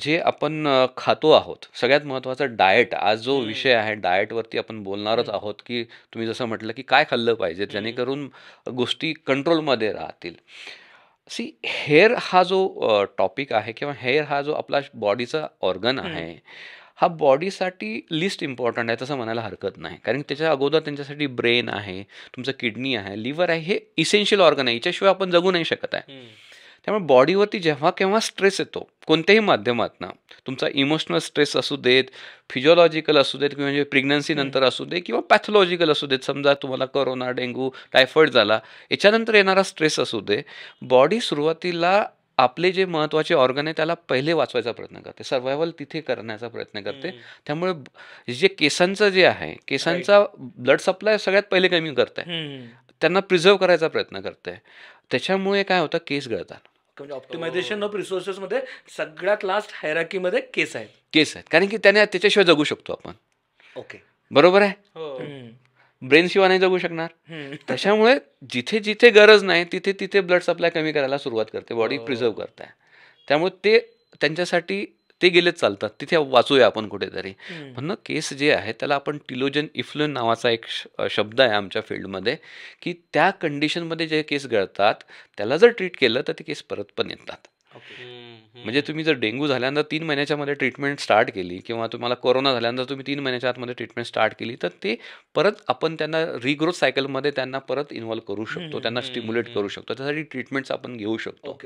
जे आपण खातो आहोत सगळ्यात महत्त्वाचं डाएट आज जो विषय आहे डाएटवरती आपण बोलणारच आहोत की तुम्ही जसं म्हटलं की काय खाल्लं पाहिजे जेणेकरून गोष्टी कंट्रोलमध्ये राहतील सी हेअर हा जो टॉपिक आहे किंवा हेअर हा जो आपला बॉडीचा ऑर्गन आहे हा बॉडीसाठी लिस्ट इम्पॉर्टंट आहे तसं म्हणायला हरकत नाही कारण त्याच्या अगोदर त्यांच्यासाठी ब्रेन आहे तुमचं किडनी आहे लिव्हर आहे हे इसेन्शियल ऑर्गन आहे याच्याशिवाय आपण जगू नाही शकत आहे त्यामुळे बॉडीवरती जेव्हा केव्हा स्ट्रेस येतो कोणत्याही माध्यमातनं तुमचा इमोशनल स्ट्रेस असू देत फिजिओलॉजिकल असू देत किंवा म्हणजे प्रेग्नन्सीनंतर असू दे किंवा पॅथोलॉजिकल असू देत समजा तुम्हाला करोना डेंगू टायफॉईड झाला याच्यानंतर येणारा स्ट्रेस असू दे बॉडी सुरुवातीला आपले जे महत्त्वाचे ऑर्गन आहे त्याला पहिले वाचवायचा प्रयत्न करते सर्वायवल तिथे करण्याचा प्रयत्न करते त्यामुळे जे केसांचं जे आहे केसांचा ब्लड सप्लाय सगळ्यात पहिले कमी करते त्यांना प्रिझर्व करायचा प्रयत्न करते त्याच्यामुळे काय होतं केस गळतात
म्हणजे ऑप्टिमायझेशन ऑफ हो. मध्ये सगळ्यात लास्ट हायराकीमध्ये केस आहेत
केस आहेत कारण की त्याने त्याच्याशिवाय जगू शकतो आपण ओके बरोबर आहे ब्रेनशिवाय हो. नाही जगू शकणार त्याच्यामुळे जिथे जिथे गरज नाही तिथे तिथे ब्लड सप्लाय कमी करायला सुरुवात करते बॉडी प्रिझर्व हो. करताय त्यामुळे ते त्यांच्यासाठी ते गेलेच चालतात तिथे वाचूया आपण कुठेतरी म्हणून केस जे आहे त्याला आपण टिलोजन इफ्लुएन नावाचा एक शब्द आहे आमच्या फील्डमध्ये की त्या कंडिशनमध्ये जे केस गळतात त्याला जर ट्रीट केलं तर ते केस परत पण येतात म्हणजे तुम्ही जर डेंग्यू झाल्यानंतर तीन महिन्याच्या मध्ये ट्रीटमेंट स्टार्ट केली किंवा तुम्हाला कोरोना झाल्यानंतर तुम्ही तीन महिन्याच्या आतमध्ये ट्रीटमेंट स्टार्ट केली तर ते परत आपण त्यांना रिग्रोथ सायकलमध्ये त्यांना परत इन्व्हॉल्व्ह करू शकतो त्यांना स्टिम्युलेट करू शकतो त्यासाठी ट्रीटमेंट्स आपण घेऊ शकतो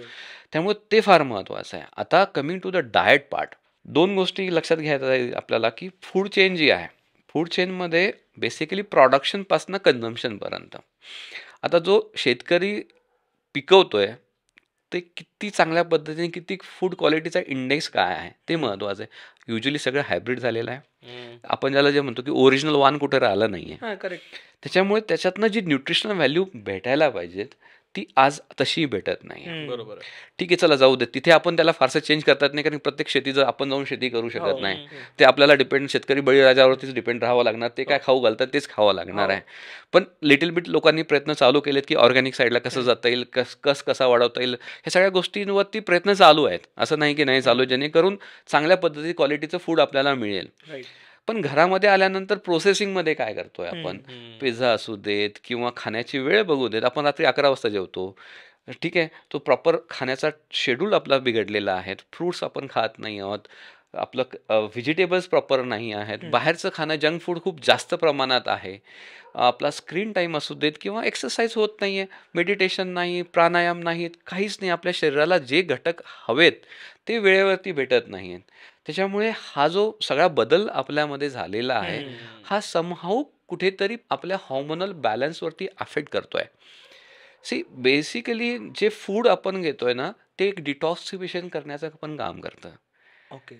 त्यामुळे ते फार महत्वाचं आहे आता coming to the diet part दोन गोष्टी लक्षात घ्यायचं आपल्याला की फूड चेन जी आहे फूड चेनमध्ये बेसिकली प्रॉडक्शनपासनं पर्यंत आता जो शेतकरी पिकवतो आहे ते किती चांगल्या पद्धतीने किती फूड क्वालिटीचा इंडेक्स काय आहे ते महत्वाचं आहे युजली सगळं हायब्रिड झालेलं आहे आपण ज्याला जे म्हणतो की ओरिजिनल वान कुठं राहिलं नाही आहे करेक्ट त्याच्यामुळे त्याच्यातनं जी न्यूट्रिशनल व्हॅल्यू भेटायला पाहिजेत ती आज तशी भेटत नाही बरोबर ठीक आहे चला जाऊ दे तिथे आपण त्याला फारसं चेंज करतात नाही कारण प्रत्येक शेती जर आपण जाऊन शेती करू हो. शकत नाही ते आपल्याला डिपेंड शेतकरी बळीराजावरतीच डिपेंड राहावं लागणार ते काय हो. खाऊ घालतात तेच खावं लागणार हो. आहे पण लिटिल बिट लोकांनी प्रयत्न चालू केलेत की ऑर्गॅनिक साईडला कसं जाता येईल कस कस कसा वाढवता येईल ह्या सगळ्या गोष्टींवरती प्रयत्न चालू आहेत असं नाही की नाही चालू जेणेकरून चांगल्या पद्धती क्वालिटीचं फूड आपल्याला मिळेल पण घरामध्ये आल्यानंतर प्रोसेसिंगमध्ये काय करतोय आपण पिझ्झा असू देत किंवा खाण्याची वेळ बघू देत आपण रात्री अकरा वाजता जेवतो ठीक आहे तो प्रॉपर खाण्याचा शेड्यूल आपला बिघडलेला आहे फ्रूट्स आपण खात नाही आहोत आपलं व्हेजिटेबल्स प्रॉपर नाही आहेत बाहेरचं खाणं जंक फूड खूप जास्त प्रमाणात आहे आपला स्क्रीन टाईम असू देत किंवा एक्सरसाइज होत नाही आहे मेडिटेशन नाही प्राणायाम नाहीत काहीच नाही आपल्या शरीराला जे घटक हवेत ते वेळेवरती भेटत नाही आहेत त्याच्यामुळे हा जो सगळा बदल आपल्यामध्ये झालेला आहे हा समहाऊ कुठेतरी आपल्या हॉर्मोनल बॅलन्सवरती अफेक्ट करतोय सी बेसिकली जे फूड आपण घेतोय ना ते एक डिटॉक्सिफिकेशन करण्याचं पण काम करतं ओके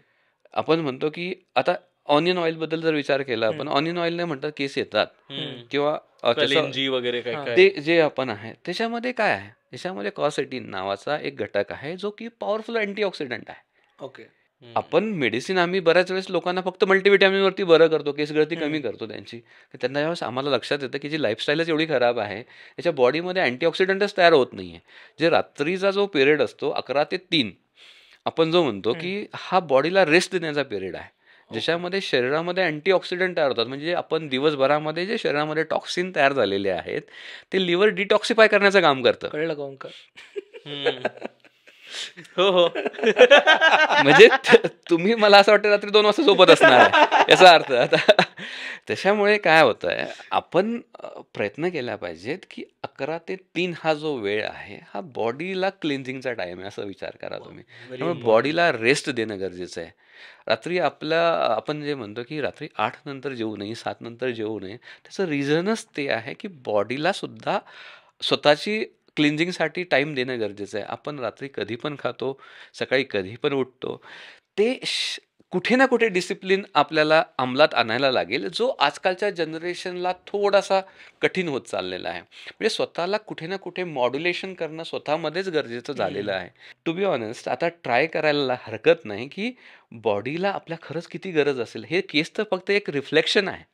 आपण म्हणतो की आता ऑनियन ऑइल बद्दल जर विचार केला आपण ऑनियन ऑइल नाही म्हणतात केस येतात किंवा वगैरे ते जे आपण आहे त्याच्यामध्ये काय आहे त्याच्यामध्ये कॉसेटीन नावाचा एक घटक आहे जो की पॉवरफुल अँटीऑक्सिडंट आहे ओके आपण मेडिसिन आम्ही बऱ्याच वेळेस लोकांना फक्त मल्टीविटॅमिनवरती बरं करतो केस गळती कमी करतो त्यांची त्यांना यावेळेस आम्हाला लक्षात येतं की जी लाईफस्टाईलच एवढी खराब आहे त्याच्या बॉडीमध्ये अँटीऑक्सिडंटच तयार होत नाही आहे जे रात्रीचा जो पिरियड असतो अकरा ते तीन आपण जो म्हणतो की हा बॉडीला रेस्ट देण्याचा पिरियड आहे ज्याच्यामध्ये शरीरामध्ये अँटीऑक्सिडंट तयार होतात म्हणजे आपण दिवसभरामध्ये जे शरीरामध्ये टॉक्सिन तयार झालेले आहेत ते लिव्हर डिटॉक्सिफाय करण्याचं काम करतं
कळलं
हो हो
म्हणजे
तुम्ही मला असं वाटतं रात्री दोन वाजता सोबत असणार याचा अर्थ आता त्याच्यामुळे काय होत आहे आपण प्रयत्न केला पाहिजेत की अकरा ते तीन हा जो वेळ आहे हा बॉडीला क्लिन्झिंगचा टाइम आहे असा विचार करा तुम्ही त्यामुळे बॉडीला रेस्ट देणं गरजेचं आहे रात्री आपला आपण जे म्हणतो की रात्री आठ नंतर जेवू नये सात नंतर जेवू नये त्याचं रिझनच ते आहे की बॉडीला सुद्धा स्वतःची क्लिन्झिंगसाठी टाईम देणं गरजेचं आहे आपण रात्री कधी पण खातो सकाळी कधी पण उठतो ते श कुठे ना कुठे डिसिप्लिन आपल्याला अंमलात आणायला लागेल जो आजकालच्या जनरेशनला थोडासा कठीण होत चाललेला आहे म्हणजे स्वतःला कुठे ना कुठे मॉड्युलेशन करणं स्वतःमध्येच गरजेचं झालेलं आहे टू बी ऑनेस्ट आता ट्राय करायला हरकत नाही की बॉडीला आपल्या खरंच किती गरज असेल हे केस तर फक्त एक रिफ्लेक्शन आहे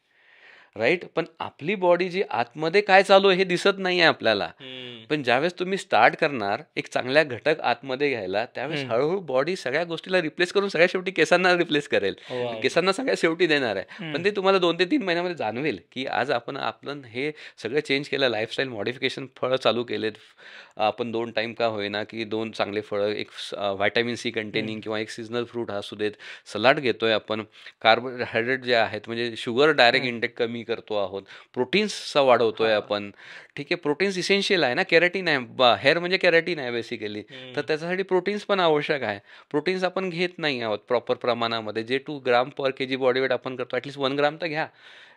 राईट पण आपली बॉडी जी आतमध्ये काय चालू आहे हे दिसत नाही आहे आपल्याला पण ज्यावेळेस तुम्ही स्टार्ट करणार एक चांगला घटक आतमध्ये घ्यायला त्यावेळेस हळूहळू बॉडी सगळ्या गोष्टीला रिप्लेस करून सगळ्या शेवटी केसांना रिप्लेस करेल केसांना सगळ्या शेवटी देणार आहे पण ते तुम्हाला दोन ते तीन महिन्यामध्ये जाणवेल की आज आपण आपण हे सगळं चेंज केलं लाईफस्टाईल मॉडिफिकेशन फळ चालू केलेत आपण दोन टाईम का होईना की दोन चांगले फळं एक व्हायटामिन सी कंटेनिंग किंवा एक सिजनल फ्रूट हा देत सलाड घेतोय आपण कार्बोहायड्रेट जे आहेत म्हणजे शुगर डायरेक्ट इंटेक कमी करतो आहोत प्रोटीन्सचा वाढवतोय आपण ठीक आहे प्रोटीन्स इसेन्शियल आहे ना कॅरेटीन आहे हेअर म्हणजे कॅरेटीन आहे बेसिकली तर त्याच्यासाठी प्रोटीन्स पण आवश्यक आहे प्रोटीन्स आपण घेत नाही आहोत प्रॉपर प्रमाणामध्ये जे two gram per K G body weight आपण करतो ॲटलीस्ट वन ग्राम तर घ्या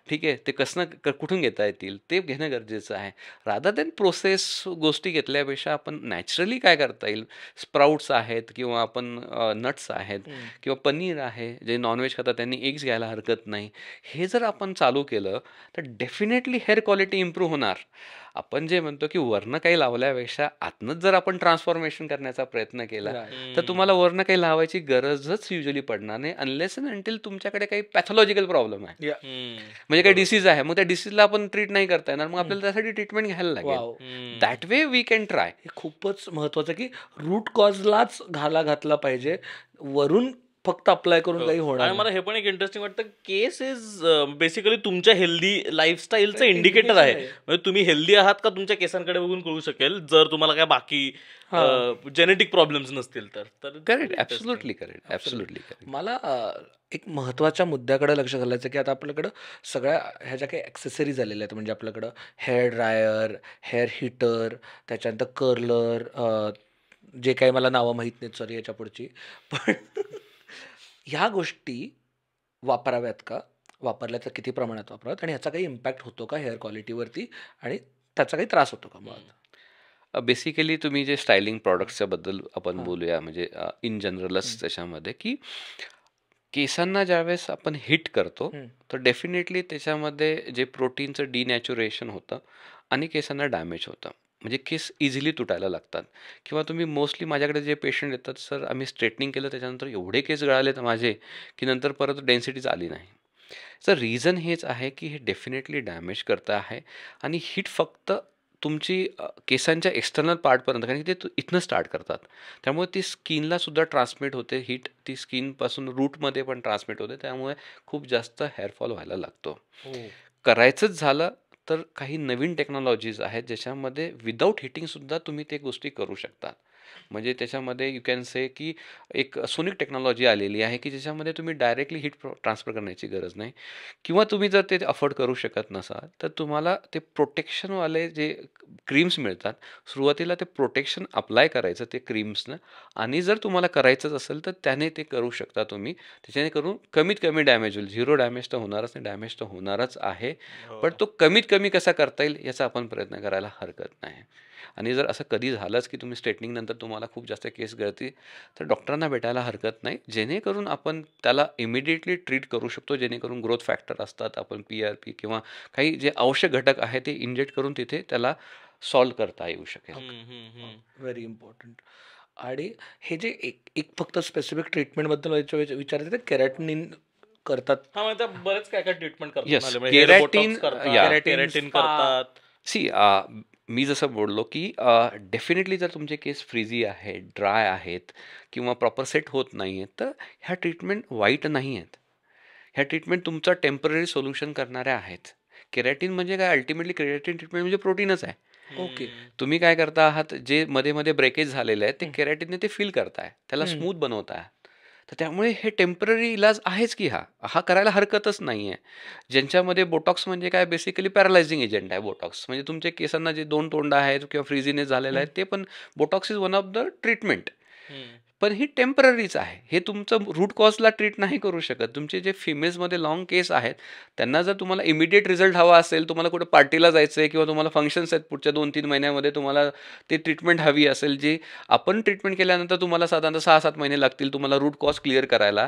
ठीक आहे ते कसं कुठून घेता येतील ते घेणं गरजेचं आहे राधा दॅन प्रोसेस गोष्टी घेतल्यापेक्षा आपण नॅचरली काय करता येईल स्प्राऊट्स आहेत किंवा आपण नट्स आहेत किंवा पनीर आहे जे नॉनव्हेज खातात त्यांनी एग्स घ्यायला हरकत नाही हे जर आपण चालू केलं तर डेफिनेटली हेअर क्वालिटी इम्प्रूव्ह होणार आपण जे म्हणतो की वरनं काही लावल्यापेक्षा आतनच जर आपण ट्रान्सफॉर्मेशन करण्याचा प्रयत्न केला तर तुम्हाला वरनं काही लावायची गरजच युजली पडणार नाही अनलेस अँड अंटील तुमच्याकडे काही पॅथॉलॉजिकल प्रॉब्लेम आहे
म्हणजे
काही डिसीज आहे मग त्या डिसीजला आपण ट्रीट नाही करता येणार मग आपल्याला त्यासाठी ट्रीटमेंट घ्यायला
लागेल that
way we can try हे खूपच महत्वाचं की रूट
कॉजलाच घाला घातला पाहिजे वरून फक्त अप्लाय करून हो. काही होणार मला
हे पण एक इंटरेस्टिंग वाटतं केस इज बेसिकली तुमच्या हेल्दी लाईफस्टाईलचं इंडिकेटर आहे म्हणजे तुम्ही हेल्दी आहात का तुमच्या केसांकडे बघून कळू शकेल जर तुम्हाला काय बाकी जेनेटिक प्रॉब्लेम्स नसतील तर करेक्ट ऍब्सुटली करेक्ट ऍब्सुटली
मला एक महत्त्वाच्या मुद्द्याकडे लक्ष घालायचं की आता आपल्याकडं सगळ्या ह्या ज्या काही ॲक्सेसरीज आलेल्या आहेत म्हणजे आपल्याकडं हेअर ड्रायर हेअर हिटर त्याच्यानंतर कर्लर जे काही मला नावं माहीत नाहीत सॉरी याच्या पुढची पण ह्या गोष्टी वापराव्यात का वापरल्या तर किती प्रमाणात वापराव्यात आणि ह्याचा काही इम्पॅक्ट होतो का हेअर क्वालिटीवरती आणि त्याचा काही त्रास होतो का मुळात
बेसिकली तुम्ही जे स्टायलिंग प्रॉडक्ट्सच्याबद्दल आपण बोलूया म्हणजे इन जनरलच त्याच्यामध्ये की केसांना ज्यावेळेस आपण हिट करतो तर डेफिनेटली त्याच्यामध्ये जे प्रोटीनचं डिनॅच्युरेशन होतं आणि केसांना डॅमेज होतं म्हणजे केस इझिली तुटायला लागतात किंवा तुम्ही मोस्टली माझ्याकडे जे पेशंट येतात सर आम्ही स्ट्रेटनिंग केलं त्याच्यानंतर एवढे केस गळाले तर माझे की नंतर परत डेन्सिटीज आली नाही तर रिझन हेच आहे की हे डेफिनेटली डॅमेज करतं आहे आणि हिट फक्त तुमची केसांच्या एक्सटर्नल पार्टपर्यंत कारण की ते इथनं स्टार्ट करतात त्यामुळे ती स्किनलासुद्धा ट्रान्समिट होते हीट ती स्किनपासून रूटमध्ये पण ट्रान्समिट होते त्यामुळे खूप जास्त हेअरफॉल व्हायला लागतो हो. करायचंच झालं तर काही नवीन टेक्नॉलॉजीज आहेत ज्याच्यामध्ये विदाऊट हिटिंगसुद्धा तुम्ही ते गोष्टी करू शकता म्हणजे त्याच्यामध्ये यू कॅन से की एक सोनिक टेक्नॉलॉजी आलेली आहे की ज्याच्यामध्ये तुम्ही डायरेक्टली हीट ट्रान्सफर करण्याची गरज नाही किंवा तुम्ही जर ते अफोर्ड करू शकत नसाल तर तुम्हाला ते प्रोटेक्शनवाले जे क्रीम्स मिळतात सुरुवातीला ते प्रोटेक्शन अप्लाय करायचं ते क्रीम्सनं आणि जर तुम्हाला करायचंच असेल तर त्याने ते करू शकता तुम्ही त्याच्याने करून कमीत कमी डॅमेज होईल झिरो डॅमेज तर होणारच नाही डॅमेज तर होणारच आहे हो. पण तो कमीत कमी कसा करता येईल याचा आपण प्रयत्न करायला हरकत नाही आणि जर असं कधी झालंच की तुम्ही स्ट्रेटनिंगनंतर तुम्हाला खूप जास्त केस गळती तर डॉक्टरांना भेटायला हरकत नाही जेणेकरून आपण त्याला इमिडिएटली ट्रीट करू शकतो जेणेकरून ग्रोथ फॅक्टर असतात आपण पी आर पी किंवा काही जे आवश्यक घटक आहे ते इंजेक्ट करून तिथे त्याला सॉल्व करता येऊ शकेल
व्हेरी इम्पॉर्टंट आणि हे जे एक एक फक्त स्पेसिफिक ट्रीटमेंटबद्दल विचारायचं तर कॅरेटनिन करतात
म्हणजे बरेच काय काय ट्रीटमेंट करतात
सी मी जसं बोललो की डेफिनेटली जर तुमचे केस फ्रीजी आहेत ड्राय आहेत किंवा प्रॉपर सेट होत नाही आहेत तर ह्या ट्रीटमेंट वाईट नाही आहेत ह्या ट्रीटमेंट तुमचं टेम्पररी सोल्युशन करणाऱ्या आहेत केरॅटीन म्हणजे काय अल्टिमेटली केरॅटीन ट्रीटमेंट म्हणजे प्रोटीनच आहे ओके तुम्ही काय करता आहात जे मध्ये मध्ये ब्रेकेज झालेले आहे ते ने ते फील करताय त्याला स्मूथ बनवताय तर त्यामुळे हे टेम्पररी इलाज आहेच की हा हा करायला हरकतच नाही आहे ज्यांच्यामध्ये बोटॉक्स म्हणजे काय बेसिकली पॅरालायझिंग एजंट आहे बोटॉक्स म्हणजे तुमच्या केसांना जे दोन तोंड आहेत किंवा फ्रीझीने झालेलं आहे ते पण Botox is one of the treatment पण ही टेम्पररीच आहे हे तुमचं रूट कॉजला ट्रीट नाही करू शकत तुमचे जे फिमेल्समध्ये लॉंग केस आहेत त्यांना जर तुम्हाला इमिडिएट रिझल्ट हवा असेल तुम्हाला कुठे पार्टीला जायचं आहे किंवा तुम्हाला फंक्शन्स आहेत पुढच्या दोन तीन महिन्यामध्ये तुम्हाला ते ट्रीटमेंट हवी असेल जी आपण ट्रीटमेंट केल्यानंतर तुम्हाला साधारणतः सहा सात महिने लागतील तुम्हाला रूट कॉज क्लिअर करायला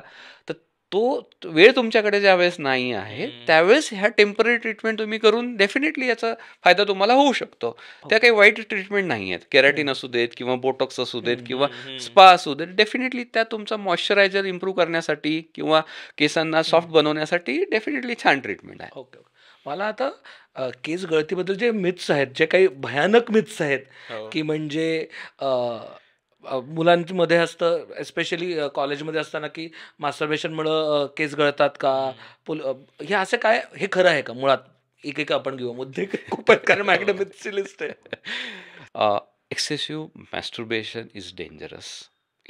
तर तो वेळ तुमच्याकडे ज्यावेळेस नाही आहे त्यावेळेस ह्या टेम्पररी ट्रीटमेंट तुम्ही करून डेफिनेटली याचा फायदा तुम्हाला होऊ शकतो त्या काही वाईट ट्रीटमेंट नाही आहेत केराटिन असू देत किंवा बोटॉक्स असू देत किंवा स्पा असू देत डेफिनेटली त्या तुमचा मॉइश्चरायझर इम्प्रूव्ह करण्यासाठी किंवा केसांना सॉफ्ट बनवण्यासाठी डेफिनेटली छान ट्रीटमेंट आहे ओके
मला आता केस गळतीबद्दल जे मिथ्स आहेत जे काही भयानक मिथ्स आहेत हो. की म्हणजे मुलांमध्ये असतं एस्पेशली कॉलेजमध्ये असताना की मास्टरबेशनमुळं केस गळतात का पुल हे असं काय हे खरं आहे का मुळात एक एक आपण घेऊ मुद्दे खूप कारण माझ्याकडे लिस्ट आहे
एक्सेसिव्ह मॅस्टरबेशन इज डेंजरस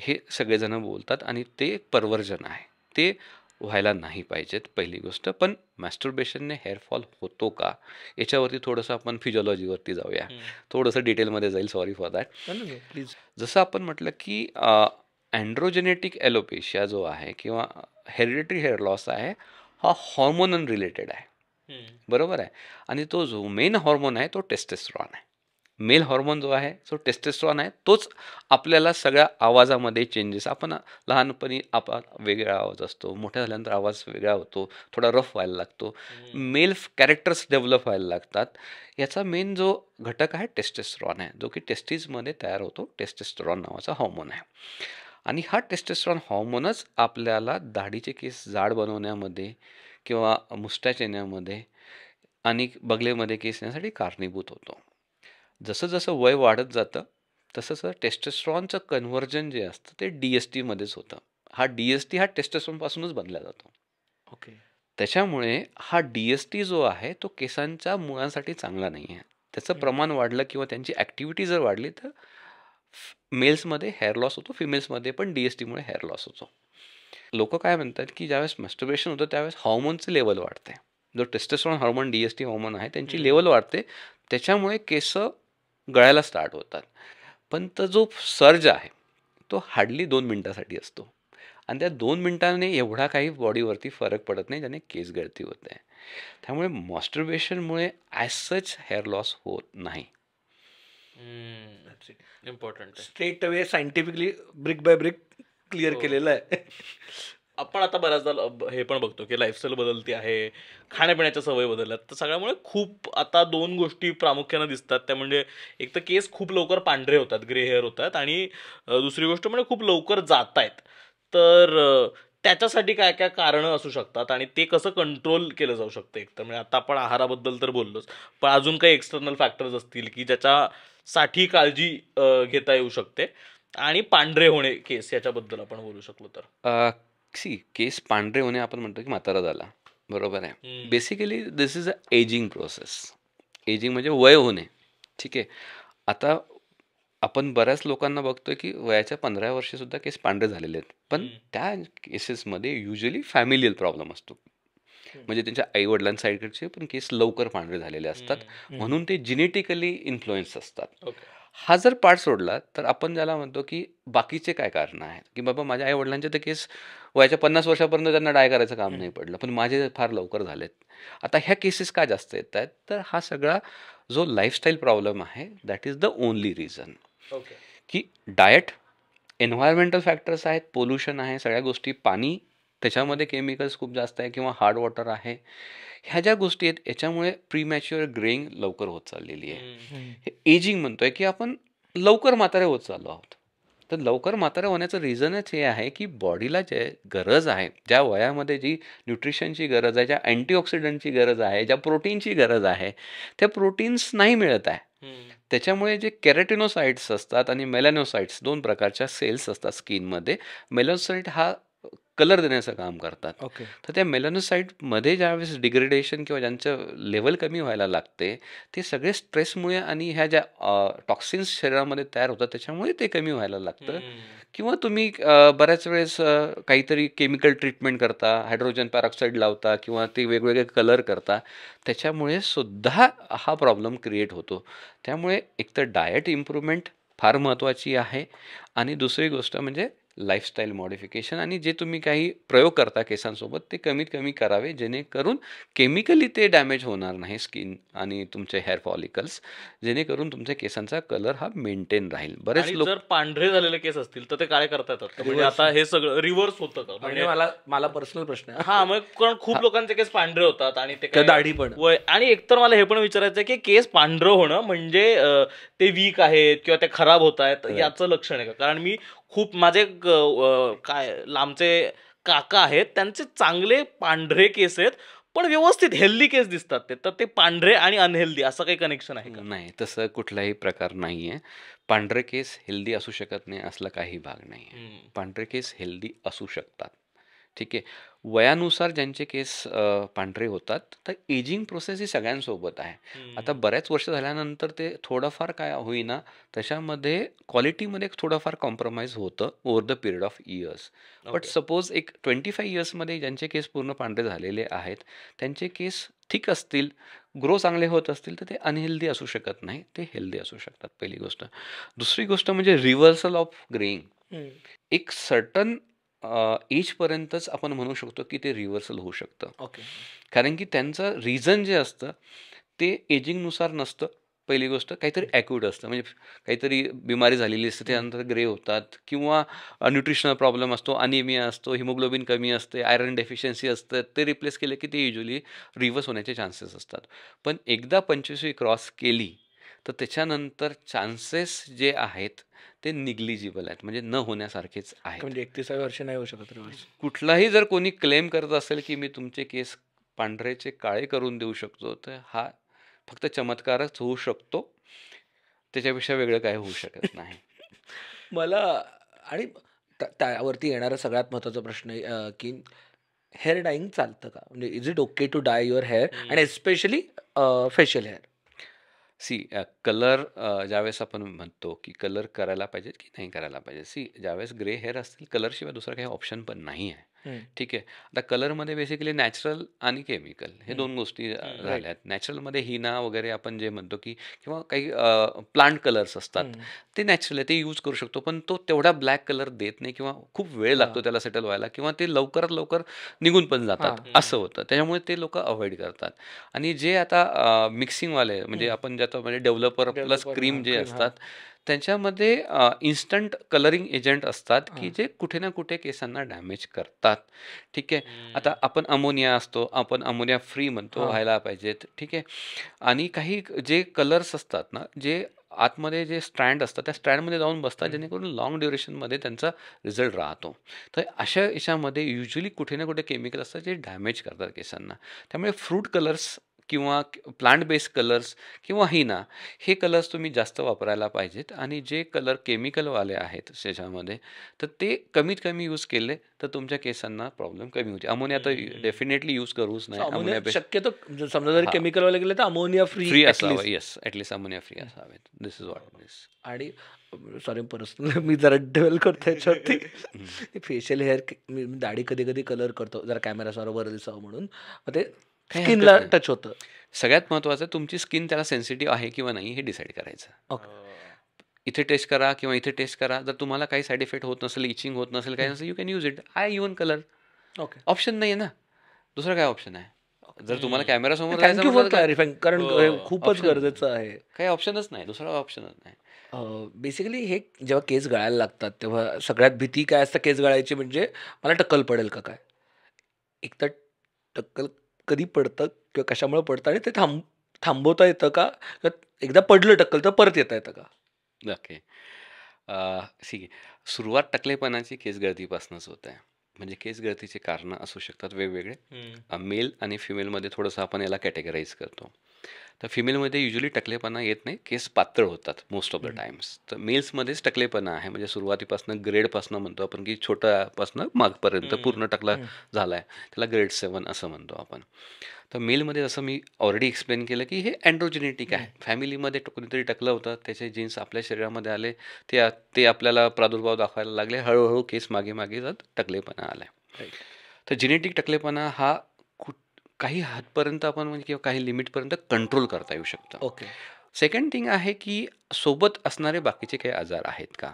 हे सगळेजण बोलतात आणि ते परवर्जन आहे ते व्हायला नाही पाहिजेत पहिली गोष्ट पण मॅस्टर्बेशनने हेअरफॉल होतो का याच्यावरती थोडंसं आपण फिजिओलॉजीवरती जाऊया थोडंसं डिटेलमध्ये जाईल सॉरी फॉर दॅट प्लीज जसं आपण म्हटलं की अँड्रोजेनेटिक एलोपेशिया जो आहे किंवा हेरिडेटरी हेअर लॉस आहे हा हॉर्मोनन रिलेटेड आहे बरोबर आहे आणि तो जो मेन हॉर्मोन आहे तो टेस्टेस्ट्रॉन आहे मेल हॉर्मोन जो आहे जो टेस्टेस्ट्रॉन आहे तोच आपल्याला सगळ्या आवाजामध्ये चेंजेस आपण लहानपणी आपा वेगळा आवाज असतो मोठ्या झाल्यानंतर आवाज वेगळा होतो थोडा रफ व्हायला लागतो मेल कॅरेक्टर्स डेव्हलप व्हायला लागतात याचा मेन जो घटक आहे टेस्टेस्ट्रॉन आहे जो की टेस्टीजमध्ये तयार होतो टेस्टेस्ट्रॉन नावाचा हॉर्मोन आहे आणि हा टेस्टेस्ट्रॉन हॉर्मोनच आपल्याला दाढीचे केस जाड बनवण्यामध्ये किंवा मुस्टॅच येण्यामध्ये आणि बगलेमध्ये केस येण्यासाठी कारणीभूत होतो जसं जसं वय वाढत जातं तसं तसं टेस्टेस्ट्रॉनचं कन्व्हर्जन जे असतं ते डी एस टीमध्येच होतं हा डी एस टी हा टेस्टेस्ट्रॉनपासूनच बनला जातो ओके त्याच्यामुळे हा डी एस टी जो आहे तो केसांच्या मुळांसाठी चांगला नाही आहे त्याचं प्रमाण वाढलं किंवा त्यांची ॲक्टिव्हिटी जर वाढली तर मेल्समध्ये हेअर लॉस होतो फिमेल्समध्ये पण डी एस टीमुळे हेअर लॉस होतो लोक काय म्हणतात की ज्यावेळेस मस्टर्बेशन होतं त्यावेळेस हॉर्मोनचं लेवल वाढते जो testosterone hormone D S T hormone आहे त्यांची लेवल वाढते त्याच्यामुळे केस गळायला स्टार्ट होतात पण तो जो सर्ज आहे तो हार्डली दोन मिनटासाठी असतो आणि त्या दोन मिनटाने एवढा काही बॉडीवरती फरक पडत नाही ज्याने केस गळती होते त्यामुळे मॉस्टर्बेशनमुळे ॲज सच हेअर लॉस होत नाही
important straight away
scientifically brick by brick
clear केलेलं आहे आपण आता बऱ्याचदा हे पण बघतो की लाईफस्टाईल बदलती आहे खाण्यापिण्याच्या सवयी बदलल्यात तर सगळ्यामुळे खूप आता दोन गोष्टी प्रामुख्यानं दिसतात त्या म्हणजे एक तर केस खूप लवकर पांढरे होतात ग्रे हेअर होतात आणि दुसरी गोष्ट म्हणजे खूप लवकर जात आहेत तर त्याच्यासाठी काय काय कारणं असू शकतात आणि ते कसं कंट्रोल केलं जाऊ शकतं एक तर म्हणजे आता आपण आहाराबद्दल तर बोललोच पण अजून काही एक्सटर्नल फॅक्टर्स असतील की ज्याच्यासाठी काळजी घेता येऊ शकते आणि पांढरे होणे केस याच्याबद्दल आपण बोलू शकलो
तर सी केस पांढरे होणे आपण म्हणतो की म्हातारा झाला बरोबर आहे basically this is a ageing process ageing म्हणजे वय होणे ठीक आहे आता आपण बऱ्याच लोकांना बघतोय की वयाच्या पंधरा सुद्धा केस पांढरे झालेले आहेत पण त्या केसेसमध्ये युजली फॅमिलियल प्रॉब्लेम असतो म्हणजे त्यांच्या आई वडिलांसाईडकडचे पण केस लवकर पांढरे झालेले असतात म्हणून ते जिनेटिकली इन्फ्लुएन्स असतात हा जर पार्ट सोडला तर आपण ज्याला म्हणतो की बाकीचे काय कारण आहेत की बाबा माझ्या आई वडिलांचे तर केस वयाच्या पन्नास वर्षापर्यंत त्यांना डाय करायचं काम नाही पडलं पण माझे फार लवकर झालेत आता ह्या केसेस का जास्त येत आहेत तर हा सगळा जो लाईफस्टाईल प्रॉब्लेम आहे that is the only reason की डायट एन्व्हायरमेंटल फॅक्टर्स आहेत पोल्युशन आहे सगळ्या गोष्टी पाणी त्याच्यामध्ये केमिकल्स खूप जास्त आहे किंवा हार्ड वॉटर आहे ह्या ज्या गोष्टी आहेत याच्यामुळे प्रीमॅच्युअर ग्रेईंग लवकर होत चाललेली आहे एजिंग म्हणतोय की आपण लवकर म्हातारे होत चाललो आहोत तर लवकर म्हातारा होण्याचं रिझनच हे आहे की बॉडीला जे गरज आहे ज्या वयामध्ये जी न्यूट्रिशनची गरज आहे ज्या अँटीऑक्सिडंटची गरज आहे ज्या प्रोटीनची गरज आहे त्या प्रोटीन्स नाही मिळत आहे त्याच्यामुळे जे कॅरेटिनोसाइट्स असतात आणि मेलॅनोसाईट्स दोन प्रकारच्या सेल्स असतात स्किनमध्ये मेलॅनोसाइट हा कलर देण्याचं काम करतात okay. तर त्या मेलनोसाईटमध्ये ज्यावेळेस डिग्रेडेशन किंवा ज्यांचं लेवल कमी व्हायला लागते ते सगळे स्ट्रेसमुळे आणि ह्या ज्या टॉक्सिन्स शरीरामध्ये तयार होतात त्याच्यामुळे ते कमी व्हायला लागतं किंवा तुम्ही बऱ्याच वेळेस काहीतरी केमिकल ट्रीटमेंट करता हायड्रोजन पॅरॉक्साईड लावता किंवा ते वेगवेगळे कलर करता त्याच्यामुळे सुद्धा हा प्रॉब्लेम क्रिएट होतो त्यामुळे एक तर डायट इम्प्रूव्हमेंट फार महत्त्वाची आहे आणि दुसरी गोष्ट म्हणजे लाईफस्टाईल मॉडिफिकेशन आणि जे तुम्ही काही प्रयोग करता केसांसोबत ते कमीत कमी करावे जेणेकरून केमिकली ते डॅमेज होणार नाही स्किन आणि तुमचे हेअर फॉलिकल्स जेणेकरून तुमच्या केसांचा कलर हा मेंटेन राहील बरेच लोक जर
पांढरे झालेले केस असतील तर ते काय करता येतात म्हणजे आता हे सगळं रिव्हर्स होतं का म्हणजे मला मला पर्सनल प्रश्न आहे हा मग कारण खूप लोकांचे केस पांढरे होतात आणि ते दाढी पण आणि एकतर मला हे पण विचारायचं की केस पांढरं होणं म्हणजे ते वीक आहेत किंवा ते खराब होत आहेत याचं लक्षण आहे का कारण मी खूप माझे काय लांबचे काका आहेत त्यांचे चांगले पांढरे केस आहेत पण व्यवस्थित हेल्दी केस दिसतात ते तर ते पांढरे आणि अनहेल्दी असं काही कनेक्शन आहे का नाही
तसं कुठलाही प्रकार नाही आहे पांढरे केस हेल्दी असू शकत नाही असला काही भाग नाही पांढरे केस हेल्दी असू शकतात ठीक आहे वयानुसार ज्यांचे केस पांढरे होतात तर एजिंग प्रोसेस ही सगळ्यांसोबत आहे आता बऱ्याच वर्ष झाल्यानंतर ते थोडंफार काय होईना त्याच्यामध्ये क्वालिटीमध्ये थोडंफार कॉम्प्रोमाइज होतं over the period of years but suppose एक ट्वेंटी फाय इयर्समध्ये ज्यांचे केस पूर्ण पांढरे झालेले आहेत त्यांचे केस ठीक असतील ग्रो चांगले होत असतील तर ते अनहेल्दी असू शकत नाही ते हेल्दी असू शकतात पहिली गोष्ट दुसरी गोष्ट म्हणजे रिव्हर्सल ऑफ ग्रेईंग एक सर्टन एजपर्यंतच आपण म्हणू शकतो की ते रिव्हर्सल होऊ शकतं ओके कारण की त्यांचं रिझन जे असतं ते एजिंगनुसार नसतं पहिली गोष्ट काहीतरी ॲक्यूट असतं म्हणजे काहीतरी बिमारी झालेली असते त्यानंतर ग्रे होतात किंवा न्यूट्रिशनल प्रॉब्लेम असतो अनिमिया असतो हिमोग्लोबिन कमी असते आयरन डेफिशियन्सी असतं ते रिप्लेस केले की ते युजली रिव्हर्स होण्याचे चान्सेस असतात पण एकदा पंचवीसवी क्रॉस केली तर त्याच्यानंतर चान्सेस जे आहेत ते निग्लिजिबल आहेत म्हणजे न होण्यासारखेच
आहे म्हणजे एकतीसाव्या वर्ष नाही होऊ शकत
कुठलाही जर कोणी क्लेम करत असेल की मी तुमचे केस पांढरेचे काळे करून देऊ शकतो तर हा फक्त चमत्कारच होऊ शकतो त्याच्यापेक्षा वेगळं काय होऊ शकत नाही
मला आणि त्यावरती येणारा सगळ्यात महत्त्वाचा प्रश्न की हेअर डाईंग चालतं का म्हणजे is it okay to dye your hair and especially facial hair
see colour ज्यावेळेस आपण म्हणतो की कलर करायला पाहिजेत की नाही करायला पाहिजे सी ज्यावेळेस ग्रे हेअर असतील कलरशिवाय दुसरा काही ऑप्शन पण नाही आहे ठीक आहे आता कलरमध्ये बेसिकली नॅचरल आणि केमिकल हे दोन गोष्टी झाल्या आहेत नॅचरलमध्ये हिना वगैरे आपण जे म्हणतो की किंवा काही प्लांट कलर्स असतात ते नॅचरल आहे ते यूज करू शकतो पण तो तेवढा ब्लॅक कलर देत नाही किंवा खूप वेळ लागतो त्याला सेटल व्हायला किंवा ते लवकरात लवकर निघून पण जातात असं होतं त्याच्यामुळे ते लोक अवॉइड करतात आणि जे आता मिक्सिंगवाले म्हणजे आपण ज्या म्हणजे डेव्हलपर प्लस क्रीम जे असतात त्यांच्यामध्ये इन्स्टंट कलरिंग एजंट असतात की जे कुठे ना कुठे केसांना डॅमेज करतात ठीक आहे आता आपण अमोनिया असतो आपण अमोनिया फ्री म्हणतो व्हायला पाहिजेत ठीक आहे आणि काही जे कलर्स असतात ना जे आतमध्ये जे स्ट्रँड असतात त्या स्ट्रँडमध्ये जाऊन बसतात जेणेकरून लॉंग ड्युरेशनमध्ये त्यांचा रिझल्ट राहतो तर अशा याच्यामध्ये युजली कुठे ना कुठे केमिकल असतात जे डॅमेज करतात केसांना त्यामुळे फ्रूट कलर्स किंवा प्लांट बेस्ड कलर्स किंवा हिना हे कलर्स तुम्ही जास्त वापरायला पाहिजेत आणि जे कलर केमिकलवाले आहेत त्याच्यामध्ये तर ते कमीत कमी यूज केले तर तुमच्या केसांना प्रॉब्लेम कमी होते अमोनिया तर डेफिनेटली यूज करूच नाही अमोनिया शक्यतो समजा जर
केमिकलवाले गेले तर अमोनिया फ्री फ्री असावं
येस ॲटलीस्ट अमोनिया फ्री असावेत दिस इज वॉट दिस
आणि सॉरी परस मी जरा डेव्हल करतो याच्यावरती फेशियल हेअर मी दाढी कधी कधी कलर करतो जरा कॅमेरासमोर बरं दिसावं म्हणून मग ते स्किनला टच
होतं सगळ्यात महत्त्वाचं तुमची स्किन त्याला सेन्सिटिव्ह आहे किंवा नाही हे डिसाईड करायचं ओके इथे टेस्ट करा किंवा इथे टेस्ट करा जर तुम्हाला काही साईड इफेक्ट होत नसेल इचिंग होत नसेल काही नसेल you can use it I even colour okay option नाही आहे ना दुसरं काय ऑप्शन आहे जर तुम्हाला कॅमेरा समोर कारण हो, खूपच गरजेचं आहे काही ऑप्शनच नाही दुसरा ऑप्शनच
नाही बेसिकली हे जेव्हा केस गळायला लागतात तेव्हा सगळ्यात भीती काय असतं केस गळायची म्हणजे मला टक्कल पडेल का काय एक तर टक्कल कधी पडतं किंवा कशामुळे पडतं आणि ते थांब थांबवता येतं का एकदा पडलं टक्कल तर परत येता येतं का
ओके ठीक आहे सुरुवात टकलेपणाची केसगळतीपासूनच होत आहे म्हणजे केस गळतीचे कारण असू शकतात वेगवेगळे मेल आणि फिमेलमध्ये थोडंसं आपण याला कॅटेगराईज करतो तर फिमेलमध्ये युजली टकलेपणा येत नाही केस पातळ होतात मोस्ट ऑफ द टाइम्स तर मेल्समध्येच टकलेपणा आहे म्हणजे सुरुवातीपासून ग्रेडपासून म्हणतो आपण की छोट्यापासून मागपर्यंत पूर्ण टकला झाला आहे त्याला ग्रेड सेवन असं म्हणतो आपण तर मेलमध्ये जसं मी ऑलरेडी एक्सप्लेन केलं की हे अँड्रोजेनेटिक आहे फॅमिलीमध्ये कोणीतरी टकलं होतं त्याचे जीन्स आपल्या शरीरामध्ये आले ते ते आपल्याला प्रादुर्भाव दाखवायला लागले हळूहळू केस मागे मागे जात टकलेपणा आला तर जिनेटिक टकलेपणा हा काही हातपर्यंत आपण म्हणजे किंवा काही लिमिटपर्यंत कंट्रोल करता येऊ शकतं ओके सेकंड थिंग आहे की सोबत असणारे बाकीचे काही आजार आहेत का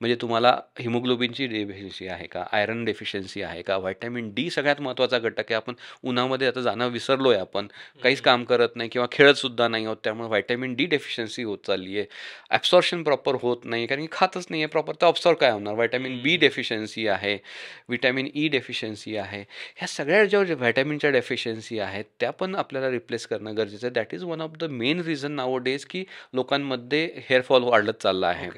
म्हणजे तुम्हाला हिमोग्लोबिनची डेफिशियन्सी आहे का आयरन डेफिशियन्सी आहे का व्हायटॅमिन डी सगळ्यात महत्त्वाचा घटक आहे आपण उन्हामध्ये आता जाणं विसरलो आहे आपण काहीच काम करत नाही किंवा खेळतसुद्धा नाही होत त्यामुळे व्हायटॅमिन डी डेफिशियन्सी होत चालली आहे ॲब्सॉर्शन प्रॉपर होत नाही कारण की खातच नाही आहे प्रॉपर तर ऑब्सॉर्व काय होणार व्हायटॅमिन बी डेफिशियन्सी आहे व्हिटॅमिन ई डेफिशियन्सी आहे ह्या सगळ्या ज्या व्हायटॅमिनच्या डेफिशियन्सी आहेत त्या पण आपल्याला रिप्लेस करणं गरजेचं आहे that is one of the main reason nowadays की लोकांमध्ये हेअरफॉल वाढत चालला आहे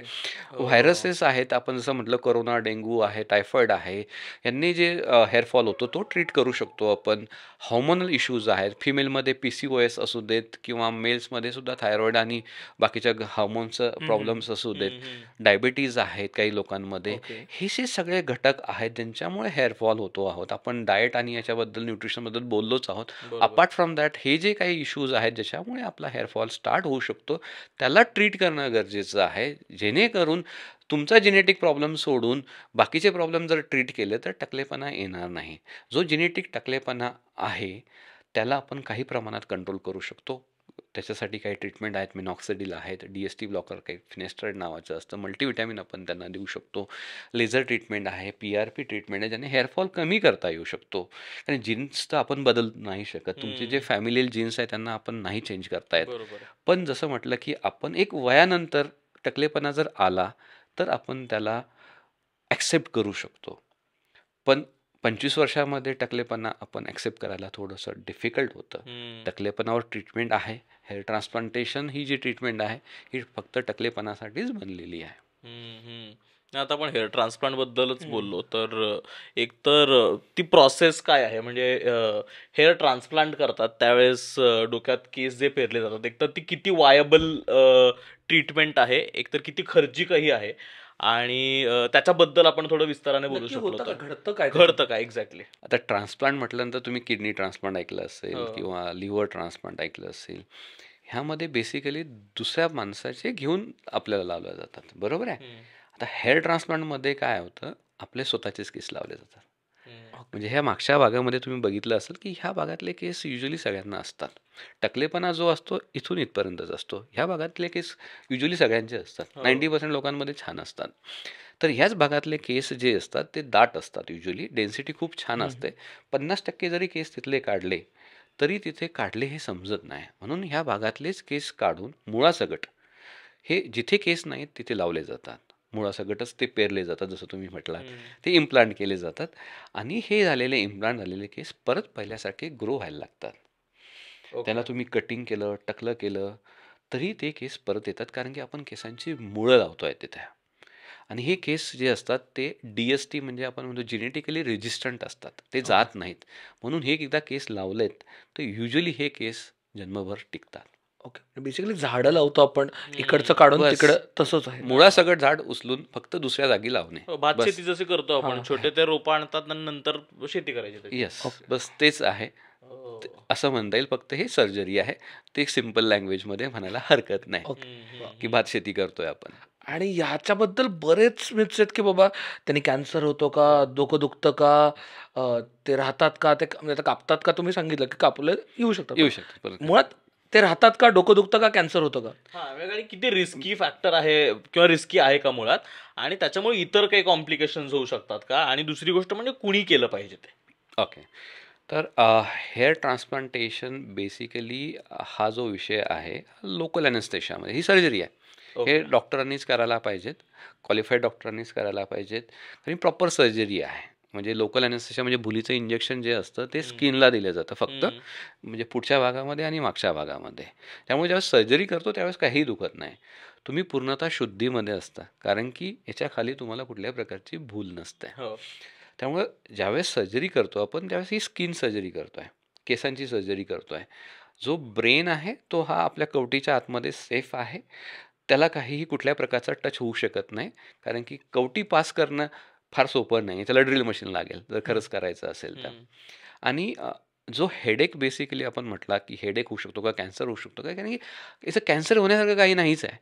व्हायरसेस हो. आहेत आपण जसं म्हटलं कोरोना डेंग्यू आहे टायफॉईड आहे यांनी जे हेअरफॉल होतो तो ट्रीट करू शकतो आपण हॉर्मोनल इश्यूज आहेत फिमेलमध्ये पी सी ओ एस असू देत किंवा मेल्समध्ये सुद्धा थायरॉइड आणि बाकीच्या हॉर्मोन्सचं प्रॉब्लेम्स असू देत डायबिटीज आहेत काही लोकांमध्ये हे जे सगळे घटक आहेत ज्यांच्यामुळे हेअरफॉल होतो आहोत आपण डाएट आणि याच्याबद्दल न्यूट्रिशनबद्दल बोललोच आहोत अपार्ट फ्रॉम दॅट हे जे काही इश्यूज आहेत ज्याच्यामुळे आपला हेअरफॉल स्टार्ट होऊ शकतो त्याला ट्रीट ट्रीट करणं गरजेचं आहे जेणेकरून तुमचा जेनेटिक प्रॉब्लेम सोडून बाकीचे प्रॉब्लेम जर ट्रीट केले तर टकलेपणा येणार नाही जो जेनेटिक टकलेपणा आहे त्याला आपण काही प्रमाणात कंट्रोल करू शकतो त्याच्यासाठी काही ट्रीटमेंट आहेत मिनॉक्सिडिल आहेत डी एस टी ब्लॉकर काही फिनेस्ट्राइड नावाचं असतं मल्टीविटॅमिन आपण त्यांना देऊ शकतो लेझर ट्रीटमेंट आहे पी आर पी ट्रीटमेंट आहे ज्याने हेअरफॉल कमी करता येऊ शकतो कारण जीन्स तर आपण बदल नाही शकत तुमचे जे फॅमिलील जीन्स आहे त्यांना आपण नाही चेंज करता येत पण जसं म्हटलं की आपण एक वयानंतर टकलेपणा जर आला तर आपण त्याला ॲक्सेप्ट करू शकतो पण पंचवीस वर्षामध्ये टकलेपणा आपण ॲक्सेप्ट करायला थोडंसं डिफिकल्ट होतं टकलेपणावर ट्रीटमेंट आहे हेअर ट्रान्सप्लांटेशन ही जी ट्रीटमेंट आहे ही फक्त टकलेपणासाठीच बनलेली
आहे आता आपण हेअर ट्रान्सप्लांट बद्दलच बोललो तर एक तर ती प्रोसेस काय आहे म्हणजे हेअर ट्रान्सप्लांट करतात त्यावेळेस डोक्यात केस जे पेरले जातात एक तर ती किती वायबल ट्रीटमेंट आहे एक तर किती खर्चिकही आहे आणि त्याच्याबद्दल आपण थोडं विस्ताराने बोलू शकतो घडतं काय घडतं काय एक्झॅक्टली
आता ट्रान्सप्लांट म्हटल्यानंतर तुम्ही किडनी ट्रान्सप्लांट ऐकलं असेल किंवा लिव्हर ट्रान्सप्लांट ऐकलं असेल ह्यामध्ये बेसिकली दुसऱ्या माणसाचे घेऊन आपल्याला लावल्या जातात बरोबर आहे आता हेअर ट्रान्सप्लांटमध्ये काय होतं आपले स्वतःचेच केस लावले जातात म्हणजे ह्या मागच्या भागामध्ये तुम्ही बघितलं असेल की ह्या भागातले केस युजली सगळ्यांना असतात टकलेपणा जो असतो इथून इथपर्यंतच असतो ह्या भागातले केस युजली सगळ्यांचे असतात नाईन्टी पर्सेंट लोकांमध्ये छान असतात तर ह्याच भागातले केस जे असतात ते दाट असतात युजली डेन्सिटी खूप छान असते पन्नास टक्के जरी केस तिथले काढले तरी तिथे काढले हे समजत नाही म्हणून ह्या भागातलेच केस काढून मुळासकट हे जिथे केस नाहीत तिथे लावले जातात गटच ते पेरले जातात जसं तुम्ही म्हटला ते इम्प्लांट केले जातात आणि हे झालेले इम्प्लांट झालेले केस परत पहिल्यासारखे ग्रो व्हायला लागतात त्याला तुम्ही कटिंग केलं टकलं केलं तरी ते केस परत येतात कारण की आपण केसांची मुळं लावतोय तिथे आणि हे केस जे असतात ते डी एस टी म्हणजे आपण म्हणतो जेनेटिकली रेजिस्टंट असतात ते जात नाहीत म्हणून हे एकदा केस लावलेत तर युजली हे केस जन्मभर टिकतात
ओके बेसिकली झाडं लावतो आपण
इकडचं काढून इकडं तिकडं तसंच आहे सगळं झाड उचलून फक्त दुसऱ्या जागी लावणे हो, भात शेती करतो आपण छोटे
ते रोप आणतात नंतर शेती करायची येस
बस तेच आहे हो. असं म्हणता येईल फक्त हे सर्जरी आहे ते सिम्पल मध्ये म्हणायला हरकत नाही की भात शेती करतोय आपण
आणि याच्याबद्दल बरेच मिथ्स आहेत की बाबा त्यांनी कॅन्सर होतो का दुख दुखतं का ते राहतात का ते म्हणजे कापतात का तुम्ही सांगितलं
की कापलं येऊ शकतात येऊ
शकतात मुळात ते राहतात का डोकं
दुखतं का कॅन्सर होतं का हा किती रिस्की फॅक्टर आहे किंवा रिस्की आहे का मुळात आणि त्याच्यामुळे इतर काही कॉम्प्लिकेशन्स होऊ शकतात का आणि दुसरी गोष्ट म्हणजे कुणी केलं पाहिजे ते
ओके तर हेअर ट्रान्सप्लांटेशन बेसिकली हा जो विषय आहे लोकल अनेस्थेशामध्ये ही सर्जरी आहे हे डॉक्टरांनीच करायला पाहिजेत क्वालिफाईड डॉक्टरांनीच करायला पाहिजेत आणि प्रॉपर सर्जरी आहे म्हणजे लोकल अनेस्थेशिया म्हणजे भुलीचं इंजेक्शन जे असतं ते स्किनला दिलं जातं फक्त म्हणजे पुढच्या भागामध्ये आणि मागच्या भागामध्ये त्यामुळे ज्यावेळेस सर्जरी करतो त्यावेळेस काहीही दुखत नाही तुम्ही पूर्णतः शुद्धीमध्ये असता कारण की याच्या खाली तुम्हाला कुठल्या प्रकारची भूल नसते हो. त्यामुळे ज्यावेळेस सर्जरी करतो आपण त्यावेळेस ही स्किन सर्जरी करतो आहे केसांची सर्जरी करतो आहे जो ब्रेन आहे तो हा आपल्या कवटीच्या आतमध्ये सेफ आहे त्याला काहीही कुठल्या प्रकारचा टच होऊ शकत नाही कारण की कवटी पास करणं फार सोपं नाही त्याला ड्रिल मशीन लागेल जर खरंच करायचं असेल तर आणि जो हेडेक बेसिकली आपण म्हटला की हेडेक होऊ शकतो का कॅन्सर होऊ शकतो का कारण की याचं कॅन्सर होण्यासारखं काही नाहीच आहे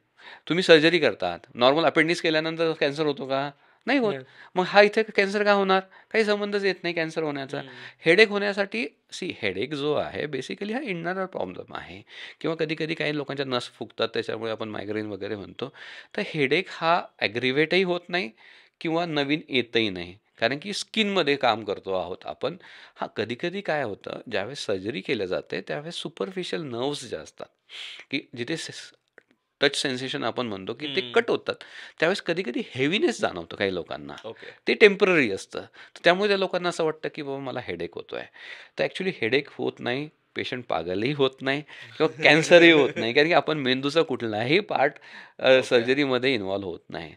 तुम्ही सर्जरी करतात नॉर्मल अपेंडिक्स केल्यानंतर कॅन्सर होतो का नाही होत मग हा इथे कॅन्सर का होणार काही संबंधच येत नाही कॅन्सर होण्याचा हेडेक होण्यासाठी सी हेडेक जो आहे बेसिकली हा इडणारा प्रॉब्लेम आहे किंवा कधी कधी काही लोकांच्या नस फुगतात त्याच्यामुळे आपण मायग्रेन वगैरे म्हणतो तर हेडेक हा ॲग्रिवेटही होत नाही किंवा नवीन येतही नाही कारण की स्किनमध्ये काम करतो आहोत आपण हा कधीकधी काय होतं ज्यावेळेस सर्जरी केल्या जाते त्यावेळेस सुपरफिशियल नर्व्स ज्या असतात की जिथे टच सेन्सेशन आपण म्हणतो की ते कट होतात त्यावेळेस कधी कधी हेवीनेस जाणवतो काही लोकांना ते टेम्पररी असतं त्यामुळे त्या लोकांना असं वाटतं की बाबा मला हेडेक होतो आहे तर ॲक्च्युली हेडेक होत नाही पेशंट पागलही होत नाही किंवा कॅन्सरही होत नाही कारण की आपण मेंदूचा कुठलाही पार्ट सर्जरीमध्ये इन्वॉल्व्ह होत नाही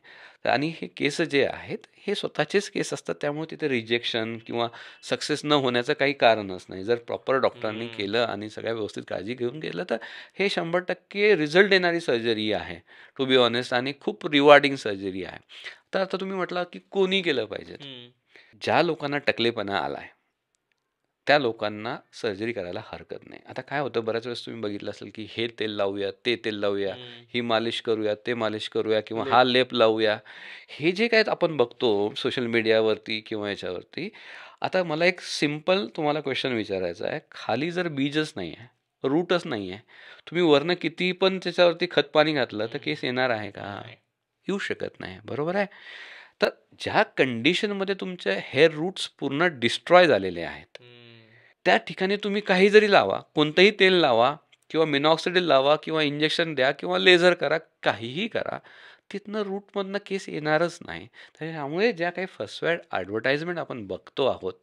आणि हे केस जे आहेत हे स्वतःचेच केस असतात त्यामुळे तिथे रिजेक्शन किंवा सक्सेस न होण्याचं काही कारणच नाही जर प्रॉपर डॉक्टरांनी केलं आणि सगळ्या व्यवस्थित काळजी घेऊन गेलं तर हे शंभर टक्के रिझल्ट देणारी सर्जरी आहे टू बी ऑनेस्ट आणि खूप रिवॉर्डिंग सर्जरी आहे तर आता तुम्ही म्हटलं की कोणी केलं पाहिजे ज्या लोकांना टकलेपणा आला आहे त्या लोकांना सर्जरी करायला हरकत नाही आता काय होतं बऱ्याच वेळेस तुम्ही बघितलं असेल की हे तेल लावूया ते तेल लावूया ही मालिश करूया ते मालिश करूया किंवा हा लेप लावूया हे जे काय आपण बघतो सोशल मीडियावरती किंवा याच्यावरती आता मला एक सिम्पल तुम्हाला क्वेश्चन विचारायचा आहे खाली जर बीजच नाही आहे रूटच नाही आहे तुम्ही वरनं किती पण त्याच्यावरती खतपाणी घातलं तर केस येणार आहे का येऊ शकत नाही बरोबर आहे तर ज्या कंडिशनमध्ये तुमचे हेअर रूट्स पूर्ण डिस्ट्रॉय झालेले आहेत त्या ठिकाणी तुम्ही काही जरी लावा कोणतंही तेल लावा किंवा मिनॉक्सिडिल लावा किंवा इंजेक्शन द्या किंवा लेझर करा काहीही करा तिथनं रूटमधनं केस येणारच नाही त्यामुळे ज्या काही फसवॅड ॲडव्हर्टाईजमेंट आपण बघतो आहोत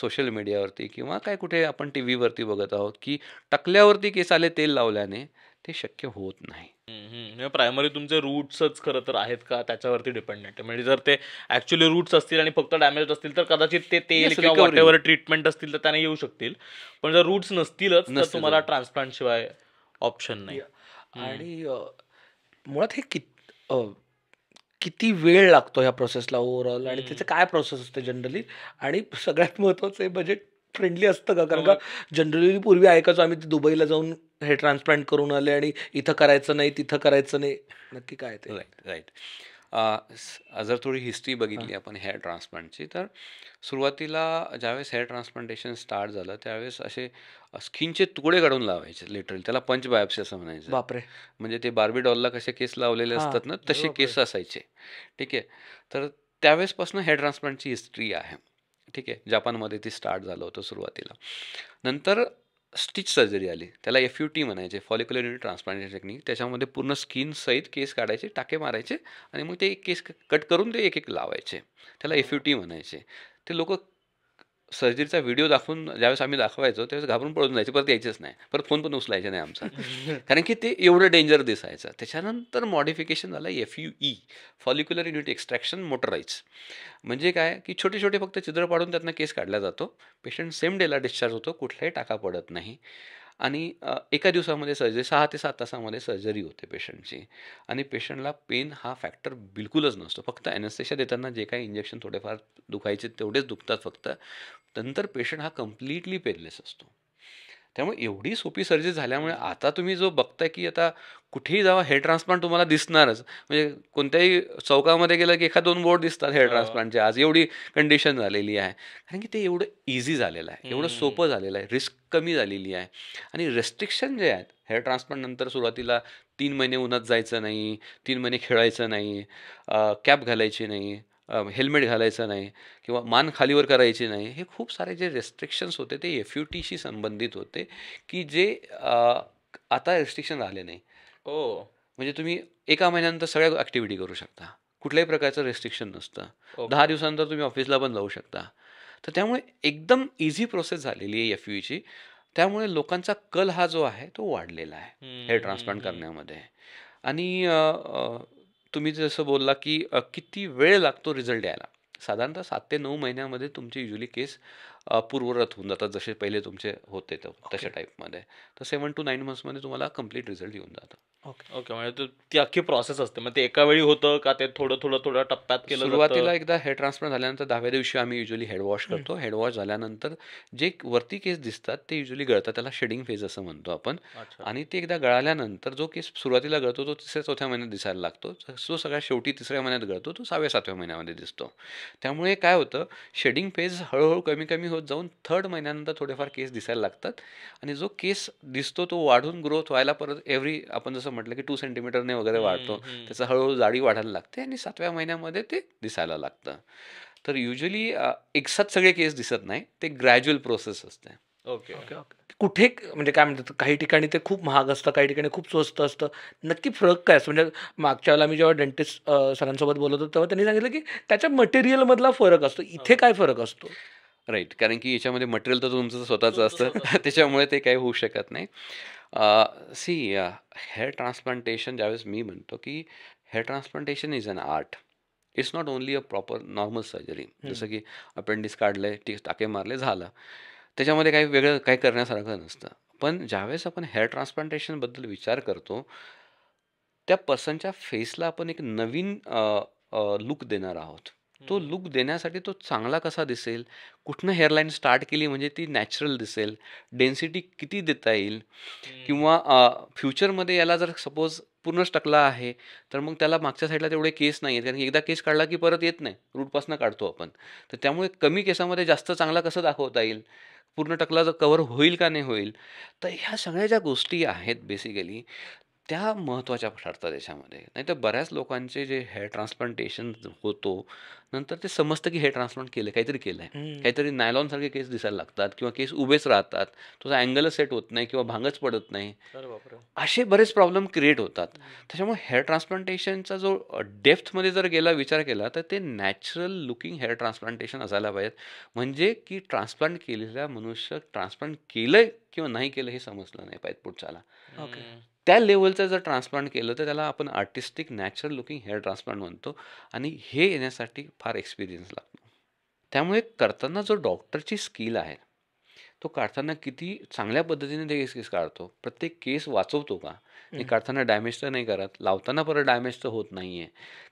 सोशल मीडियावरती किंवा काय कुठे आपण टी व्हीवरती बघत
आहोत की टकल्यावरती केस आले तेल लावल्याने ते शक्य होत नाही प्रायमरी म्हणजे तुमचे रूट्सच खरं तर आहेत का त्याच्यावरती डिपेंडेंट म्हणजे जर ते ऍक्च्युली रूट्स असतील आणि फक्त डॅमेज असतील तर कदाचित ते तेल किंवा ट्रीटमेंट असतील तर त्याने येऊ शकतील पण जर रूट्स नसतीलच तर तुम्हाला ट्रान्सप्लांट हो. शिवाय ऑप्शन नाही आणि
मुळात हे कित किती वेळ लागतो ह्या प्रोसेसला ओव्हरऑल आणि त्याचं काय प्रोसेस असते जनरली आणि सगळ्यात महत्वाचं आहे बजेट फ्रेंडली असतं का कारण का जनरली हो. पूर्वी ऐकायचो आम्ही दुबईला जाऊन हे ट्रान्सप्लांट करून आले आणि इथं करायचं नाही तिथं करायचं नाही नक्की काय
ते राईट राईट जर थोडी हिस्ट्री बघितली आपण हेअर ट्रान्सप्लांटची तर सुरुवातीला ज्यावेळेस हेअर ट्रान्सप्लांटेशन स्टार्ट झालं त्यावेळेस असे स्किनचे तुकडे काढून लावायचे लिटरली त्याला पंच बायोप्सी असं म्हणायचं बापरे म्हणजे ते बार्बी डॉलला कसे केस लावलेले असतात ना तसे केस असायचे ठीक आहे तर त्यावेळेसपासून हेअर ट्रान्सप्लांटची हिस्ट्री आहे ठीक आहे जपानमध्ये ती स्टार्ट झालं होतं सुरुवातीला नंतर स्टिच सर्जरी आली त्याला एफ यू टी म्हणायचे फॉलिक्युलर युनिट ट्रान्सप्लांटेशन टेक्निक त्याच्यामध्ये पूर्ण स्किन सहित केस काढायचे टाके मारायचे आणि मग ते एक केस कट करून ते एक एक लावायचे त्याला एफ यू टी म्हणायचे ते लोक सर्जरीचा व्हिडिओ दाखवून ज्यावेळेस आम्ही दाखवायचो त्यावेळेस घाबरून पळून जायचं परत यायचंच नाही परत फोन पण उचलायचे नाही आमचा कारण की ते एवढं डेंजर दिसायचं त्याच्यानंतर मॉडिफिकेशन झालं F U E follicular unit extraction motorise म्हणजे काय की छोटे छोटे फक्त चित्र पाडून त्यातनं केस काढला जातो पेशंट सेम डेला डिस्चार्ज होतो कुठलाही टाका पडत नाही आणि एका दिवसामध्ये सर्जरी सहा ते सात तासामध्ये सर्जरी होते पेशंटची आणि पेशंटला पेन हा फॅक्टर बिलकुलच नसतो फक्त ॲनेस्थेशा देताना जे काही इंजेक्शन थोडेफार दुखायचे तेवढेच दुखतात फक्त नंतर पेशंट हा कम्प्लिटली पेरलेस असतो त्यामुळे एवढी सोपी सर्जरी झाल्यामुळे आता तुम्ही जो बघताय की आता कुठेही जावा हेअर ट्रान्सप्लांट तुम्हाला दिसणारच म्हणजे कोणत्याही चौकामध्ये गेलं की एखाद दोन बोर्ड दिसतात हेअर हो. ट्रान्सप्लांटचे आज एवढी कंडिशन झालेली आहे कारण की ते एवढं इझी झालेलं आहे एवढं सोपं झालेलं आहे रिस्क कमी झालेली आहे आणि रेस्ट्रिक्शन जे आहेत हेअर ट्रान्सप्लांट नंतर सुरुवातीला तीन महिने उन्हात जायचं नाही तीन महिने खेळायचं नाही कॅप घालायची नाही हेल्मेट घालायचं नाही किंवा मान खालीवर करायची नाही हे खूप सारे जे रेस्ट्रिक्शन्स होते ते एफ यू टीशी संबंधित होते की जे आता रेस्ट्रिक्शन राहिले नाही ओ हो. म्हणजे तुम्ही एका महिन्यानंतर सगळ्या ॲक्टिव्हिटी करू शकता कुठल्याही प्रकारचं रेस्ट्रिक्शन नसतं दहा दिवसानंतर तुम्ही ऑफिसला पण जाऊ शकता तर त्यामुळे एकदम इझी प्रोसेस झालेली आहे एफ यूची त्यामुळे लोकांचा कल हा जो आहे तो वाढलेला आहे हेअर ट्रान्सप्लांट करण्यामध्ये आणि तुम्ही जसं बोलला की किती वेळ लागतो रिझल्ट यायला साधारणतः सात ते नऊ महिन्यामध्ये तुमची युजली केस पूर्वरत होऊन जातात जसे पहिले तुमचे होते तर
तशा टाईपमध्ये तर सेवन टू नाईन मंथ्समध्ये तुम्हाला कंप्लीट रिझल्ट येऊन जातं ओके ओके म्हणजे ती अख्खी प्रोसेस असते मग ते एका वेळी होतं का ते थोडं थोडं थोडं टप्प्यात केलं सुरुवातीला
एकदा हेड ट्रान्सफर झाल्यानंतर दहाव्या दिवशी आम्ही युजली हेडवॉश करतो हेडवॉश झाल्यानंतर जे वरती केस दिसतात ते युजली गळतात त्याला शेडिंग फेज असं म्हणतो आपण आणि ते एकदा गळाल्यानंतर जो केस सुरुवातीला गळतो तो तिसऱ्या चौथ्या महिन्यात दिसायला लागतो जो सगळ्यात शेवटी तिसऱ्या महिन्यात गळतो तो सहाव्या सातव्या महिन्यामध्ये दिसतो त्यामुळे काय होतं शेडिंग फेज हळूहळू कमी कमी होत जाऊन थर्ड महिन्यानंतर थोडेफार केस दिसायला लागतात आणि जो केस दिसतो तो वाढून ग्रोथ व्हायला परत एव्हरी आपण जसं म्हटलं की टू सेंटीमीटरने वगैरे वाढतो त्याचं हळूहळू जाडी वाढायला लागते आणि सातव्या महिन्यामध्ये ते दिसायला लागतं तर युजली एकसाथ सगळे केस दिसत नाही ते ग्रॅज्युअल प्रोसेस असते ओके ओके ओके
कुठे म्हणजे काय म्हणतात काही ठिकाणी ते खूप महाग असतं काही ठिकाणी खूप स्वस्त असतं नक्की फरक काय असतो म्हणजे मागच्या वेळेला मी जेव्हा डेंटिस्ट सरांसोबत बोलत होतो तेव्हा त्यांनी सांगितलं की त्याच्या मटेरियलमधला फरक असतो इथे काय फरक असतो
राईट कारण की याच्यामध्ये मटेरियल तर तुमचं स्वतःचं असतं त्याच्यामुळे ते काही होऊ शकत नाही सी हेअर ट्रान्सप्लांटेशन ज्यावेळेस मी म्हणतो की hair transplantation is an art it's not only a proper normal surgery जसं की अपेंडिक्स काढलं टी टाके मारले झालं त्याच्यामध्ये काही वेगळं काही करण्यासारखं नसतं पण ज्यावेळेस आपण हेअर ट्रान्सप्लांटेशनबद्दल विचार करतो त्या पर्सनच्या फेसला आपण एक नवीन लुक देणार आहोत तो लुक देण्यासाठी तो चांगला कसा दिसेल कुठनं हेअरलाईन स्टार्ट केली म्हणजे ती नॅचरल दिसेल डेन्सिटी किती देता येईल किंवा फ्युचरमध्ये याला जर सपोज पूर्ण टकला आहे तर मग त्याला मागच्या साईडला तेवढे केस नाही आहेत कारण एकदा केस काढला की परत येत नाही रूटपासनं काढतो आपण तर त्यामुळे कमी केसामध्ये जास्त चांगला कसं दाखवता येईल पूर्ण टकला जर कवर होईल का नाही होईल तर ह्या सगळ्या ज्या गोष्टी आहेत बेसिकली त्या महत्त्वाच्या ठरतात याच्यामध्ये नाही तर बऱ्याच लोकांचे जे हेअर ट्रान्सप्लांटेशन होतो नंतर ते समजतं की हेअर ट्रान्सप्लांट केलं काहीतरी केलं आहे काहीतरी सारखे केस दिसायला लागतात किंवा केस उभेच राहतात तुझा अँगल सेट होत नाही किंवा भांगच पडत नाही असे बरेच प्रॉब्लेम क्रिएट होतात त्याच्यामुळे हेअर ट्रान्सप्लांटेशनचा जो डेप्थमध्ये जर गेला विचार केला तर ते नॅचरल लुकिंग हेअर ट्रान्सप्लांटेशन असायला पाहिजेत म्हणजे की ट्रान्सप्लांट केलेल्या मनुष्य ट्रान्सप्लांट केलंय किंवा नाही केलं हे समजलं नाही पाहिजे पुढच्याला त्या लेवलचं जर ट्रान्सप्लांट केलं तर त्याला आपण artistic natural looking hair transplant म्हणतो आणि हे येण्यासाठी फार एक्सपिरियन्स लागतो त्यामुळे करताना जो डॉक्टरची स्किल आहे तो काढताना किती चांगल्या पद्धतीने ते केस काढतो प्रत्येक केस वाचवतो का ते काढताना डॅमेज तर नाही करत लावताना परत डॅमेज तर होत नाही आहे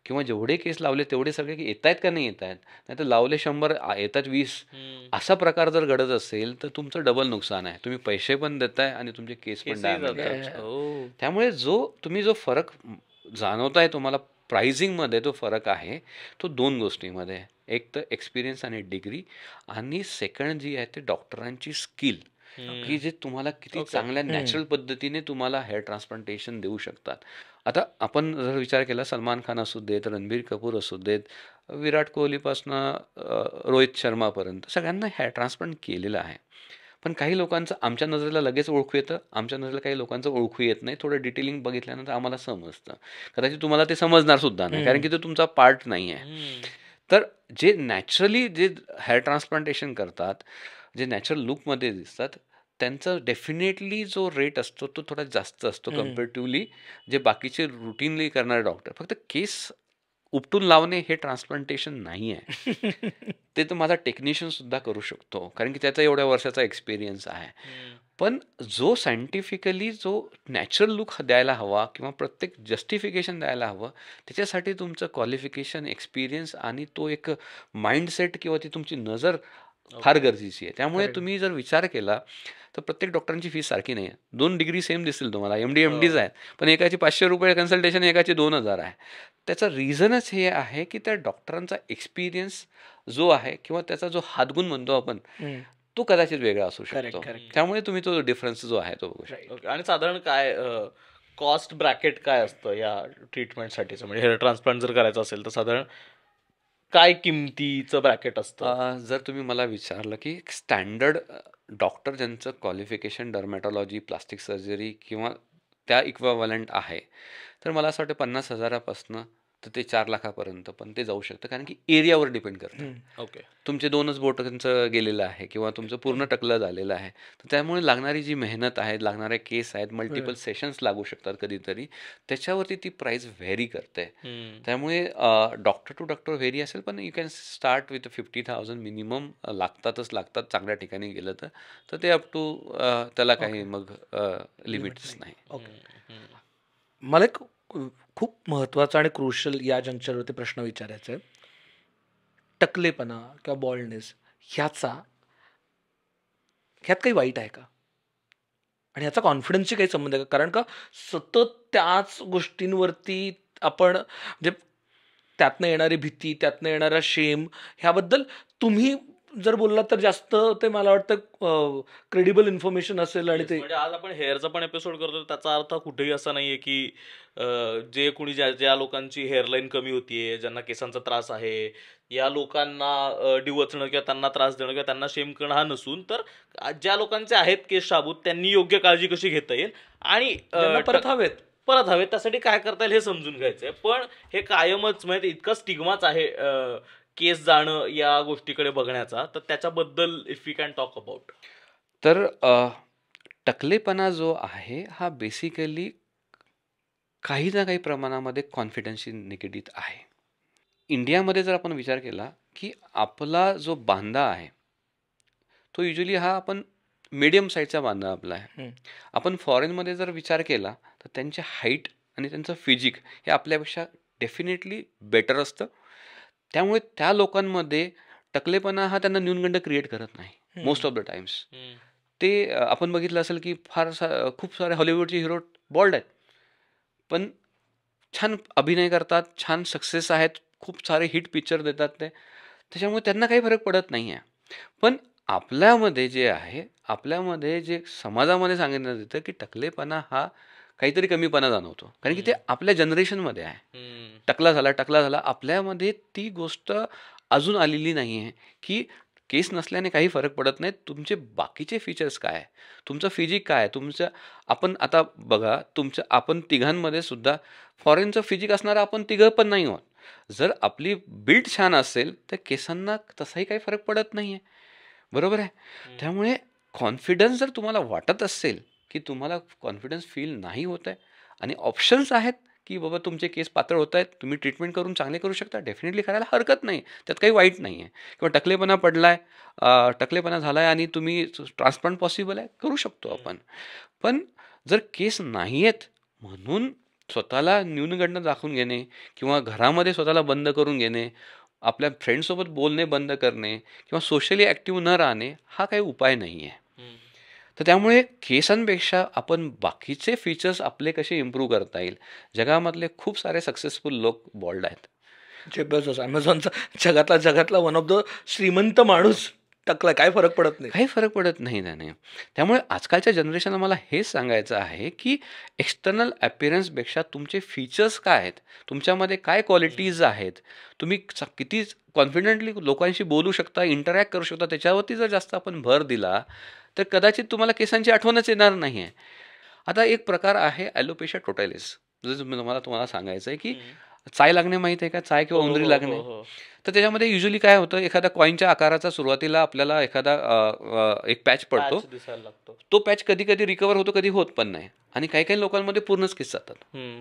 किंवा जेवढे केस लावले तेवढे सगळे की येत आहेत का नाही येत आहेत नाही तर लावले शंभर येतात वीस असा प्रकार जर घडत असेल तर तुमचं डबल नुकसान आहे तुम्ही पैसे पण देताय आणि तुमचे केस पण डॅमेज हो. त्यामुळे जो तुम्ही जो फरक जाणवताय तुम्हाला प्राइझिंगमध्ये तो फरक आहे तो दोन गोष्टीमध्ये एक तर एक्सपिरियन्स आणि डिग्री आणि सेकंड जी आहे ते डॉक्टरांची स्किल की जे तुम्हाला किती चांगल्या नॅचरल पद्धतीने तुम्हाला हेअर ट्रान्सप्लांटेशन देऊ शकतात आता आपण जर विचार केला सलमान खान असू देत रणबीर कपूर असू देत विराट पासून रोहित शर्मापर्यंत सगळ्यांना हेअर ट्रान्सप्लांट केलेलं आहे पण काही लोकांचं आमच्या नजरेला लगेच ओळखू येतं आमच्या नजरेला काही लोकांचं ओळखू येत नाही थोडं डिटेलिंग बघितल्यानंतर आम्हाला समजतं कदाचित तुम्हाला ते समजणार सुद्धा नाही कारण की तो तुमचा पार्ट नाही आहे तर जे नॅचरली जे हेअर ट्रान्सप्लांटेशन करतात जे नॅचरल लुकमध्ये दिसतात त्यांचा डेफिनेटली जो रेट असतो तो थोडा जास्त असतो कम्पेरेटिव्हली जे बाकीचे रुटीनली करणारे डॉक्टर फक्त केस उपटून लावणे हे ट्रान्सप्लांटेशन नाही आहे ते तर माझा टेक्निशियन सुद्धा करू शकतो कारण की त्याचा एवढ्या वर्षाचा एक्सपिरियन्स आहे पण जो सायंटिफिकली जो नॅचरल लुक द्यायला हवा किंवा प्रत्येक जस्टिफिकेशन द्यायला हवं त्याच्यासाठी तुमचं क्वालिफिकेशन एक्सपिरियन्स आणि तो एक माइंडसेट किंवा ती तुमची नजर फार गरजेची आहे त्यामुळे तुम्ही जर विचार केला तर प्रत्येक डॉक्टरांची फी सारखी नाही आहे दोन डिग्री सेम दिसतील तुम्हाला एम डी एम डीज आहेत पण एकाची पाचशे रुपये कन्सल्टेशन एकाची दोन हजार आहे त्याचा रिझनच हे आहे की त्या डॉक्टरांचा एक्सपिरियन्स जो आहे किंवा त्याचा जो हातगुण म्हणतो आपण तो कदाचित वेगळा असू शकतो त्यामुळे तुम्ही तो
डिफरन्स जो आहे तो बघू शकता आणि साधारण काय कॉस्ट ब्रॅकेट काय असतं या ट्रीटमेंटसाठीचं म्हणजे हेअर ट्रान्सप्लांट जर करायचं असेल तर साधारण काय किमतीचं ब्रॅकेट असतं जर तुम्ही मला विचारलं की स्टँडर्ड डॉक्टर ज्यांचं क्वालिफिकेशन
डर्मॅटॉलॉजी प्लास्टिक सर्जरी किंवा त्या इक्वावलंट आहे तर मला असं वाटतं पन्नास हजारापासनं तर ते चार लाखापर्यंत पण ते जाऊ शकतं कारण की एरियावर डिपेंड करतं ओके तुमचे दोनच बोटांचं गेलेलं आहे किंवा तुमचं पूर्ण टकलं झालेलं आहे तर त्यामुळे लागणारी जी मेहनत आहे लागणाऱ्या केस आहेत मल्टिपल सेशन्स लागू शकतात कधीतरी त्याच्यावरती ती प्राइस व्हेरी करते त्यामुळे डॉक्टर टू डॉक्टर व्हेरी असेल पण you can start with fifty thousand minimum लागतातच लागतात चांगल्या ठिकाणी गेलं तर ते अप टू त्याला काही मग लिमिट्स नाही मला एक खूप
महत्त्वाचं आणि क्रुशल या जंक्शनवरती प्रश्न विचारायचा आहे टकलेपणा किंवा बॉल्डनेस ह्याचा ह्यात काही वाईट आहे का आणि ह्याचा कॉन्फिडन्सशी काही संबंध आहे का कारण का सतत त्याच गोष्टींवरती आपण म्हणजे त्यातनं येणारी भीती त्यातनं येणारा शेम ह्याबद्दल तुम्ही जर बोलला तर जास्त ते मला वाटतं क्रेडिबल इन्फॉर्मेशन असेल आणि ते म्हणजे
आज आपण हेअरचा पण एपिसोड करतो त्याचा अर्थ कुठेही असा नाहीये की जे कोणी ज्या ज्या लोकांची हेअरलाईन कमी होतीये ज्यांना केसांचा त्रास आहे या लोकांना डिवचणं किंवा त्यांना त्रास देणं किंवा त्यांना शेम करणं हा नसून तर ज्या लोकांचे आहेत केस शाबूत त्यांनी योग्य काळजी कशी घेता येईल आणि परत हवेत परत हवेत त्यासाठी काय करता येईल हे समजून घ्यायचंय पण हे कायमच म्हणजे इतका स्टिग्माच आहे केस जाणं या गोष्टीकडे बघण्याचा तर त्याच्याबद्दल if you can talk about
तर टकलेपणा जो आहे हा बेसिकली काही ना काही प्रमाणामध्ये कॉन्फिडन्सशी निगडीत आहे इंडियामध्ये जर आपण विचार केला की आपला जो बांधा आहे तो युजली हा आपण मीडियम साईजचा बांधा आपला आहे आपण फॉरेनमध्ये जर विचार केला तर त्यांची हाईट आणि त्यांचं फिजिक हे आपल्यापेक्षा डेफिनेटली बेटर असतं त्यामुळे त्या लोकांमध्ये टकलेपणा हा त्यांना न्यूनगंड क्रिएट करत नाही मोस्ट ऑफ द टाइम्स ते आपण बघितलं असेल की फार सा खूप सारे हॉलिवूडचे हिरो बॉल्ड आहेत पण छान अभिनय करतात छान सक्सेस आहेत खूप सारे हिट पिक्चर देतात ते त्याच्यामुळे त्यांना काही फरक पडत नाही आहे पण आपल्यामध्ये जे आहे आपल्यामध्ये जे समाजामध्ये सांगितलं जातं की टकलेपणा हा काहीतरी कमीपणा जाणवतो कारण की ते आपल्या जनरेशनमध्ये आहे टकला झाला टकला झाला आपल्यामध्ये ती गोष्ट अजून आलेली नाही आहे की केस नसल्याने काही फरक पडत नाही तुमचे बाकीचे फीचर्स काय आहे तुमचं फिजिक काय आहे तुमचं आपण आता बघा तुमचं आपण तिघांमध्ये सुद्धा फॉरेनचं फिजिक असणारं आपण तिघं पण नाही आहोत जर आपली बिल्ड छान असेल तर केसांना तसाही काही फरक पडत नाही आहे बरोबर आहे त्यामुळे कॉन्फिडन्स जर तुम्हाला वाटत असेल की तुम्हाला कॉन्फिडन्स फील नाही होत आहे आणि ऑप्शन्स आहेत की बाबा तुमचे केस पातळ होत आहेत तुम्ही ट्रीटमेंट करून चांगले करू शकता डेफिनेटली करायला हरकत नाही त्यात काही वाईट नाही आहे किंवा टकलेपणा पडला आहे टकलेपणा झाला आहे आणि तुम्ही ट्रान्सप्लांट पॉसिबल आहे करू शकतो आपण पण जर केस नाही आहेत म्हणून स्वतःला न्यूनगंड दाखवून घेणे किंवा घरामध्ये स्वतःला बंद करून घेणे आपल्या फ्रेंडसोबत बोलणे बंद करणे किंवा सोशली ॲक्टिव्ह न राहणे हा काही उपाय नाही आहे तर त्यामुळे केसांपेक्षा आपण बाकीचे फीचर्स आपले कसे इम्प्रूव्ह करता येईल जगामधले खूप सारे सक्सेसफुल लोक बॉल्ड आहेत जे बस अमेझॉनचा जगातला जगातला वन ऑफ द श्रीमंत माणूस टाकला काय फरक पडत नाही काही फरक पडत नाही ना नाही त्यामुळे आजकालच्या जनरेशनला मला हेच सांगायचं आहे की एक्सटर्नल अपिअरन्सपेक्षा तुमचे फीचर्स काय आहेत तुमच्यामध्ये काय क्वालिटीज आहेत तुम्ही किती कॉन्फिडेंटली लोकांशी बोलू शकता इंटरॅक्ट करू शकता त्याच्यावरती जर जास्त आपण भर दिला तर कदाचित तुम्हाला केसांची आठवणच येणार नाही आहे आता एक प्रकार आहे ॲलोपेशा टोटॅलिस जसं मला तुम्हाला सांगायचं आहे की चाय लागणे माहित आहे का चाय किंवा हो, उंदरी हो, लागणे हो, तर त्याच्यामध्ये युजली काय होतं एखाद्या कॉईनच्या आकाराचा सुरुवातीला आपल्याला एखादा एक पॅच पडतो तो पॅच कधी कधी रिकवर होतो कधी होत पण नाही आणि काही काही लोकांमध्ये पूर्णच केस जातात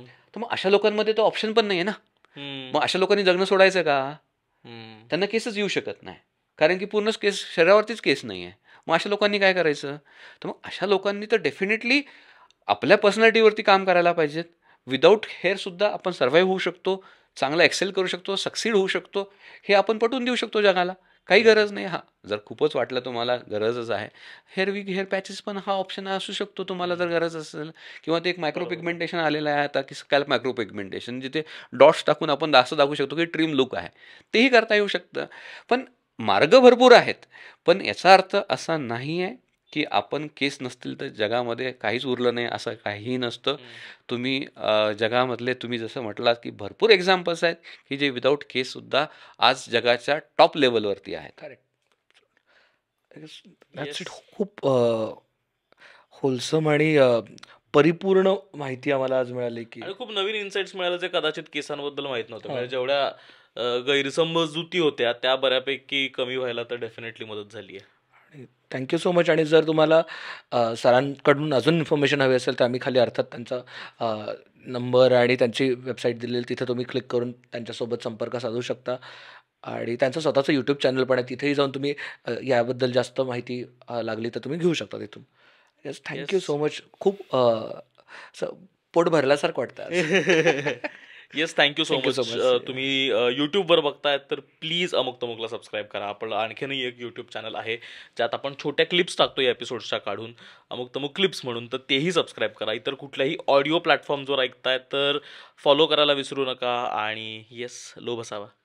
तर मग अशा लोकांमध्ये तो ऑप्शन पण नाही आहे ना मग अशा लोकांनी जगणं सोडायचं का त्यांना केसच येऊ शकत नाही कारण की पूर्णच केस शरीरावरतीच केस नाही आहे मग अशा लोकांनी काय करायचं तर मग अशा लोकांनी तर डेफिनेटली आपल्या पर्सनॅलिटीवरती काम करायला पाहिजेत विदाऊट हेअरसुद्धा आपण सर्व्हाइव्ह होऊ शकतो चांगला एक्सेल करू शकतो सक्सीड होऊ शकतो हे आपण पटवून देऊ शकतो जगाला काही गरज नाही हा जर खूपच वाटलं तुम्हाला गरजच आहे हेअर विग हेअर पॅचेस पण हा ऑप्शन असू शकतो तुम्हाला जर गरज असेल किंवा ते एक मायक्रो पिगमेंटेशन आलेलं आहे आता की स्कॅल मायक्रो पिगमेंटेशन जिथे डॉट्स टाकून आपण असं दाखवू शकतो की ट्रीम लुक आहे तेही करता येऊ शकतं पण मार्ग भरपूर आहेत पण याचा अर्थ असा नाही आहे की आपण केस नसतील तर जगामध्ये काहीच उरलं नाही असं काहीही नसतं तुम्ही जगामधले तुम्ही जसं म्हटलात की भरपूर एक्झाम्पल्स आहेत की जे विदाऊट केससुद्धा आज जगाच्या टॉप लेवलवरती आहे
करेक्ट
खूप होलसम आणि परिपूर्ण माहिती आम्हाला आज मिळाली की
खूप नवीन इन्साइट्स मिळाले जे कदाचित केसांबद्दल माहीत नव्हतं म्हणजे जेवढ्या गैरसमजुती होत्या त्या बऱ्यापैकी कमी व्हायला तर डेफिनेटली मदत झाली आहे
थँक्यू सो मच आणि जर तुम्हाला सरांकडून अजून इन्फॉर्मेशन हवी असेल तर आम्ही खाली अर्थात त्यांचा नंबर आणि त्यांची वेबसाईट दिलेली तिथं तुम्ही क्लिक करून त्यांच्यासोबत संपर्क साधू शकता आणि त्यांचं स्वतःचं यूट्यूब चॅनल पण आहे तिथेही जाऊन तुम्ही याबद्दल जास्त माहिती लागली तर तुम्ही घेऊ शकता तिथून येस थँक्यू सो मच खूप पोट भरल्यासारखं वाटतं
येस थँक्यू सो मच तुम्ही यूट्यूबवर uh, बघतायत तर प्लीज अमुक तमुकला सबस्क्राईब करा आपण आणखीनही एक यूट्यूब चॅनल आहे ज्यात आपण छोट्या क्लिप्स टाकतो या एपिसोड्सच्या काढून अमुक तमुक क्लिप्स म्हणून तर तेही सबस्क्राईब करा इतर कुठल्याही ऑडिओ प्लॅटफॉर्मवर ऐकताय तर फॉलो करायला विसरू नका आणि येस लो बसावा